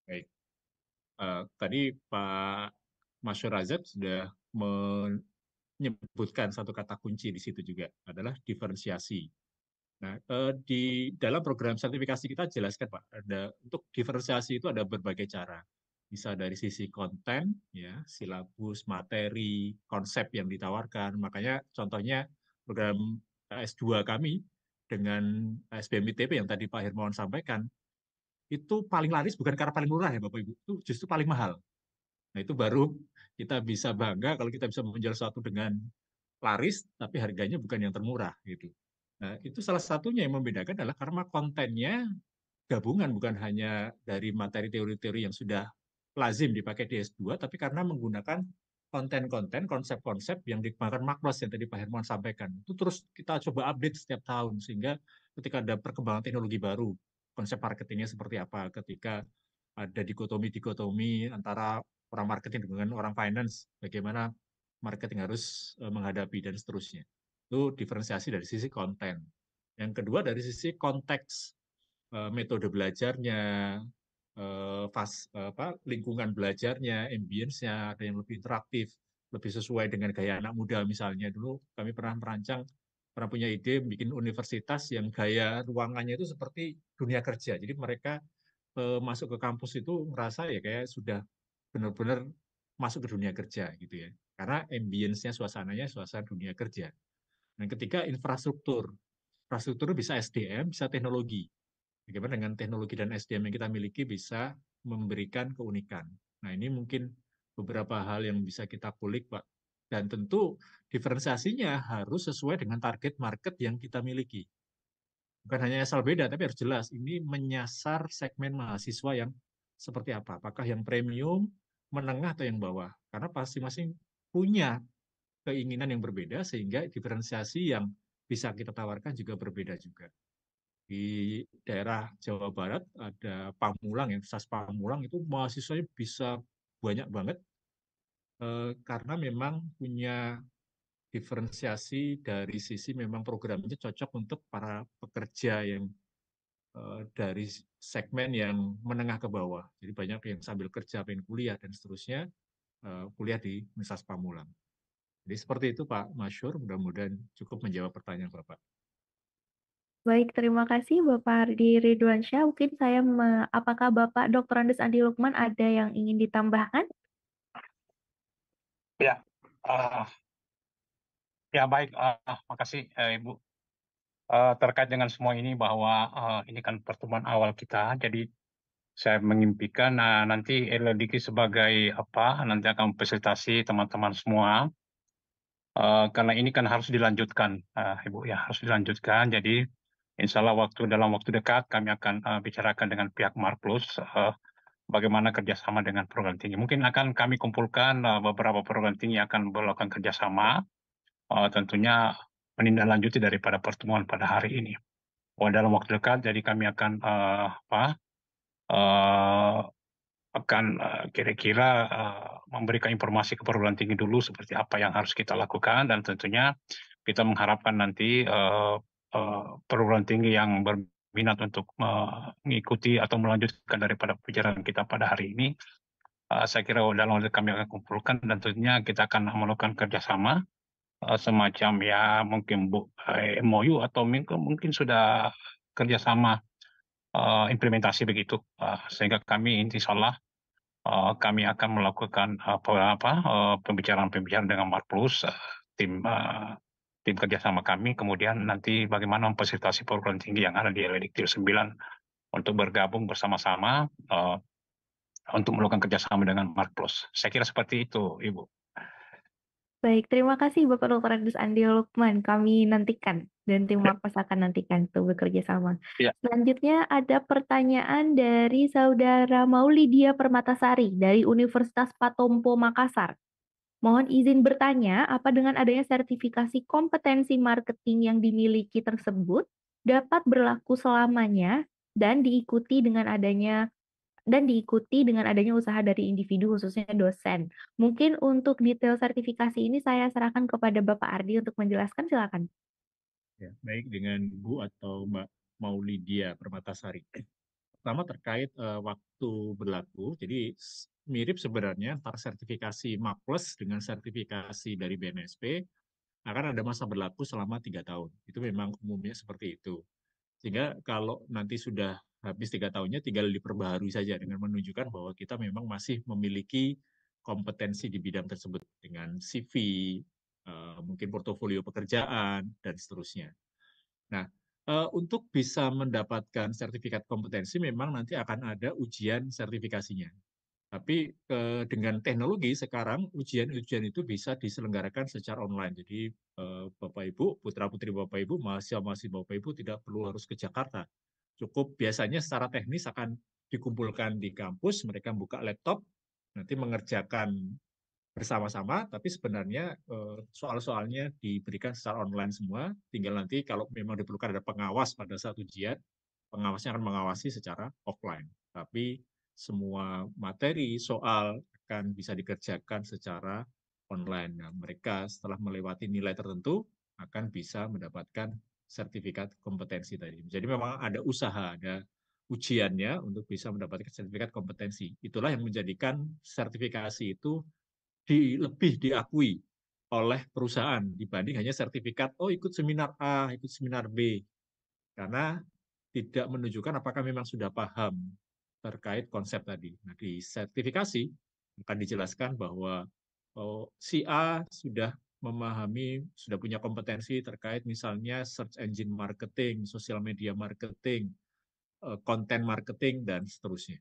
Baik. Uh, tadi Pak Masyur Razab sudah menyebutkan satu kata kunci di situ juga, adalah diferensiasi. Nah, uh, di dalam program sertifikasi kita jelaskan Pak, ada untuk diferensiasi itu ada berbagai cara bisa dari sisi konten, ya, silabus, materi, konsep yang ditawarkan. Makanya contohnya program S2 kami dengan SBM ITB yang tadi Pak Hermawan sampaikan, itu paling laris bukan karena paling murah ya Bapak Ibu, itu justru paling mahal. Nah itu baru kita bisa bangga kalau kita bisa menjual sesuatu dengan laris, tapi harganya bukan yang termurah gitu. Nah itu salah satunya yang membedakan adalah karena kontennya gabungan bukan hanya dari materi teori-teori yang sudah lazim dipakai di S2, tapi karena menggunakan konten-konten, konsep-konsep yang dikembangkan Makros yang tadi Pak Herman sampaikan. Itu terus kita coba update setiap tahun, sehingga ketika ada perkembangan teknologi baru, konsep marketingnya seperti apa, ketika ada dikotomi-dikotomi antara orang marketing dengan orang finance, bagaimana marketing harus e, menghadapi, dan seterusnya. Itu diferensiasi dari sisi konten. Yang kedua dari sisi konteks e, metode belajarnya, uh, fas, eh, apa, lingkungan belajarnya, ambience-nya, ada yang lebih interaktif, lebih sesuai dengan gaya anak muda misalnya. Dulu kami pernah merancang, pernah punya ide bikin universitas yang gaya ruangannya itu seperti dunia kerja. Jadi mereka uh, masuk ke kampus itu merasa ya kayak sudah benar-benar masuk ke dunia kerja gitu ya. Karena ambience-nya, suasananya suasana dunia kerja. Dan ketika infrastruktur. Infrastruktur bisa SDM, bisa teknologi bagaimana dengan teknologi dan SDM yang kita miliki bisa memberikan keunikan. Nah ini mungkin beberapa hal yang bisa kita kulik Pak. Dan tentu diferensiasinya harus sesuai dengan target market yang kita miliki. Bukan hanya asal beda, tapi harus jelas. Ini menyasar segmen mahasiswa yang seperti apa. Apakah yang premium, menengah, atau yang bawah. Karena pasti masing punya keinginan yang berbeda, sehingga diferensiasi yang bisa kita tawarkan juga berbeda juga di daerah Jawa Barat ada Pamulang, Universitas ya, Pamulang itu mahasiswanya bisa banyak banget eh, karena memang punya diferensiasi dari sisi memang programnya cocok untuk para pekerja yang eh, dari segmen yang menengah ke bawah. Jadi banyak yang sambil kerja, pengen kuliah dan seterusnya eh, kuliah di Universitas Pamulang. Jadi seperti itu Pak Masyur, mudah-mudahan cukup menjawab pertanyaan Bapak. Baik, terima kasih Bapak Ardi Ridwansyah. Mungkin saya, me- apakah Bapak Dr. Andes Andi Lukman ada yang ingin ditambahkan? Ya, uh, ya baik, uh, makasih uh, Ibu. Uh, terkait dengan semua ini bahwa uh, ini kan pertemuan awal kita, jadi saya mengimpikan uh, nanti LDK sebagai apa nanti akan presentasi teman-teman semua uh, karena ini kan harus dilanjutkan uh, Ibu ya harus dilanjutkan jadi Insya Allah waktu dalam waktu dekat kami akan uh, bicarakan dengan pihak Marplus uh, bagaimana kerjasama dengan program tinggi. Mungkin akan kami kumpulkan uh, beberapa program tinggi yang akan melakukan kerjasama, uh, tentunya menindaklanjuti daripada pertemuan pada hari ini. Oh, dalam waktu dekat, jadi kami akan uh, apa? Uh, akan kira-kira uh, uh, memberikan informasi ke perguruan tinggi dulu seperti apa yang harus kita lakukan dan tentunya kita mengharapkan nanti uh, Eh, perguruan tinggi yang berminat untuk mengikuti atau melanjutkan daripada pelajaran kita pada hari ini. Eh, saya kira dalam waktu kami akan kumpulkan dan tentunya kita akan melakukan kerjasama eh, semacam ya mungkin bu, MOU atau mungkin, mungkin sudah kerjasama implementasi begitu sehingga kami insya Allah kami akan melakukan apa apa pembicaraan-pembicaraan dengan Marplus tim tim kerjasama kami, kemudian nanti bagaimana memfasilitasi perguruan tinggi yang ada di e Tier 9 untuk bergabung bersama-sama uh, untuk melakukan kerjasama dengan Plus. Saya kira seperti itu, Ibu. Baik, terima kasih Bapak Dr. Agus Andi Lukman. Kami nantikan dan tim ya. Plus akan nantikan untuk bekerja sama. Ya. Selanjutnya ada pertanyaan dari Saudara Maulidia Permatasari dari Universitas Patompo Makassar. Mohon izin bertanya, apa dengan adanya sertifikasi kompetensi marketing yang dimiliki tersebut dapat berlaku selamanya dan diikuti dengan adanya dan diikuti dengan adanya usaha dari individu khususnya dosen. Mungkin untuk detail sertifikasi ini saya serahkan kepada Bapak Ardi untuk menjelaskan silakan. Ya, baik dengan Bu atau Mbak Maulidia Permatasari. Pertama terkait uh, waktu berlaku. Jadi mirip sebenarnya antara sertifikasi MAPLES dengan sertifikasi dari BNSP akan ada masa berlaku selama tiga tahun. Itu memang umumnya seperti itu. Sehingga kalau nanti sudah habis tiga tahunnya tinggal diperbaharui saja dengan menunjukkan bahwa kita memang masih memiliki kompetensi di bidang tersebut dengan CV, eh, mungkin portofolio pekerjaan, dan seterusnya. Nah, eh, untuk bisa mendapatkan sertifikat kompetensi memang nanti akan ada ujian sertifikasinya. Tapi eh, dengan teknologi sekarang ujian-ujian itu bisa diselenggarakan secara online. Jadi, eh, Bapak Ibu, putra-putri Bapak Ibu, mahasiswa mahasiswa Bapak Ibu tidak perlu harus ke Jakarta. Cukup biasanya secara teknis akan dikumpulkan di kampus, mereka buka laptop, nanti mengerjakan bersama-sama, tapi sebenarnya soal-soalnya diberikan secara online semua, tinggal nanti kalau memang diperlukan ada pengawas pada satu ujian, pengawasnya akan mengawasi secara offline. Tapi semua materi soal akan bisa dikerjakan secara online. Nah, mereka setelah melewati nilai tertentu akan bisa mendapatkan sertifikat kompetensi tadi. Jadi memang ada usaha, ada ujiannya untuk bisa mendapatkan sertifikat kompetensi. Itulah yang menjadikan sertifikasi itu di, lebih diakui oleh perusahaan dibanding hanya sertifikat oh ikut seminar A, ikut seminar B. Karena tidak menunjukkan apakah memang sudah paham terkait konsep tadi. Nah, di sertifikasi akan dijelaskan bahwa oh, si A sudah memahami, sudah punya kompetensi terkait misalnya search engine marketing, social media marketing, eh, content marketing, dan seterusnya.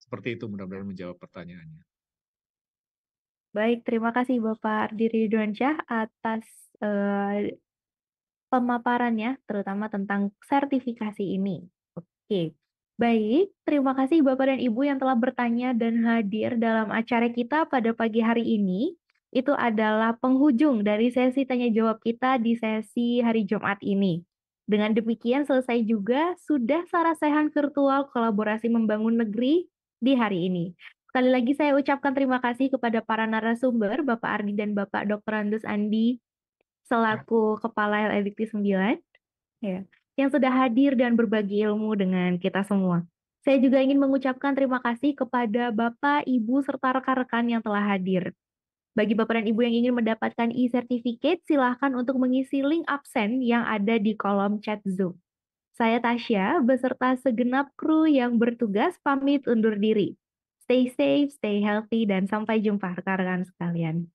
Seperti itu mudah-mudahan menjawab pertanyaannya. Baik, terima kasih Bapak Ardi Ridwansyah atas eh, pemaparannya, terutama tentang sertifikasi ini. Oke, Baik, terima kasih Bapak dan Ibu yang telah bertanya dan hadir dalam acara kita pada pagi hari ini. Itu adalah penghujung dari sesi tanya jawab kita di sesi hari Jumat ini. Dengan demikian selesai juga sudah sarasehan virtual kolaborasi membangun negeri di hari ini. Sekali lagi saya ucapkan terima kasih kepada para narasumber Bapak Ardi dan Bapak Dr. Andus Andi selaku Kepala LLDT 9. Ya yang sudah hadir dan berbagi ilmu dengan kita semua. Saya juga ingin mengucapkan terima kasih kepada Bapak, Ibu, serta rekan-rekan yang telah hadir. Bagi Bapak dan Ibu yang ingin mendapatkan e-certificate, silakan untuk mengisi link absen yang ada di kolom chat Zoom. Saya Tasya, beserta segenap kru yang bertugas pamit undur diri. Stay safe, stay healthy, dan sampai jumpa rekan-rekan sekalian.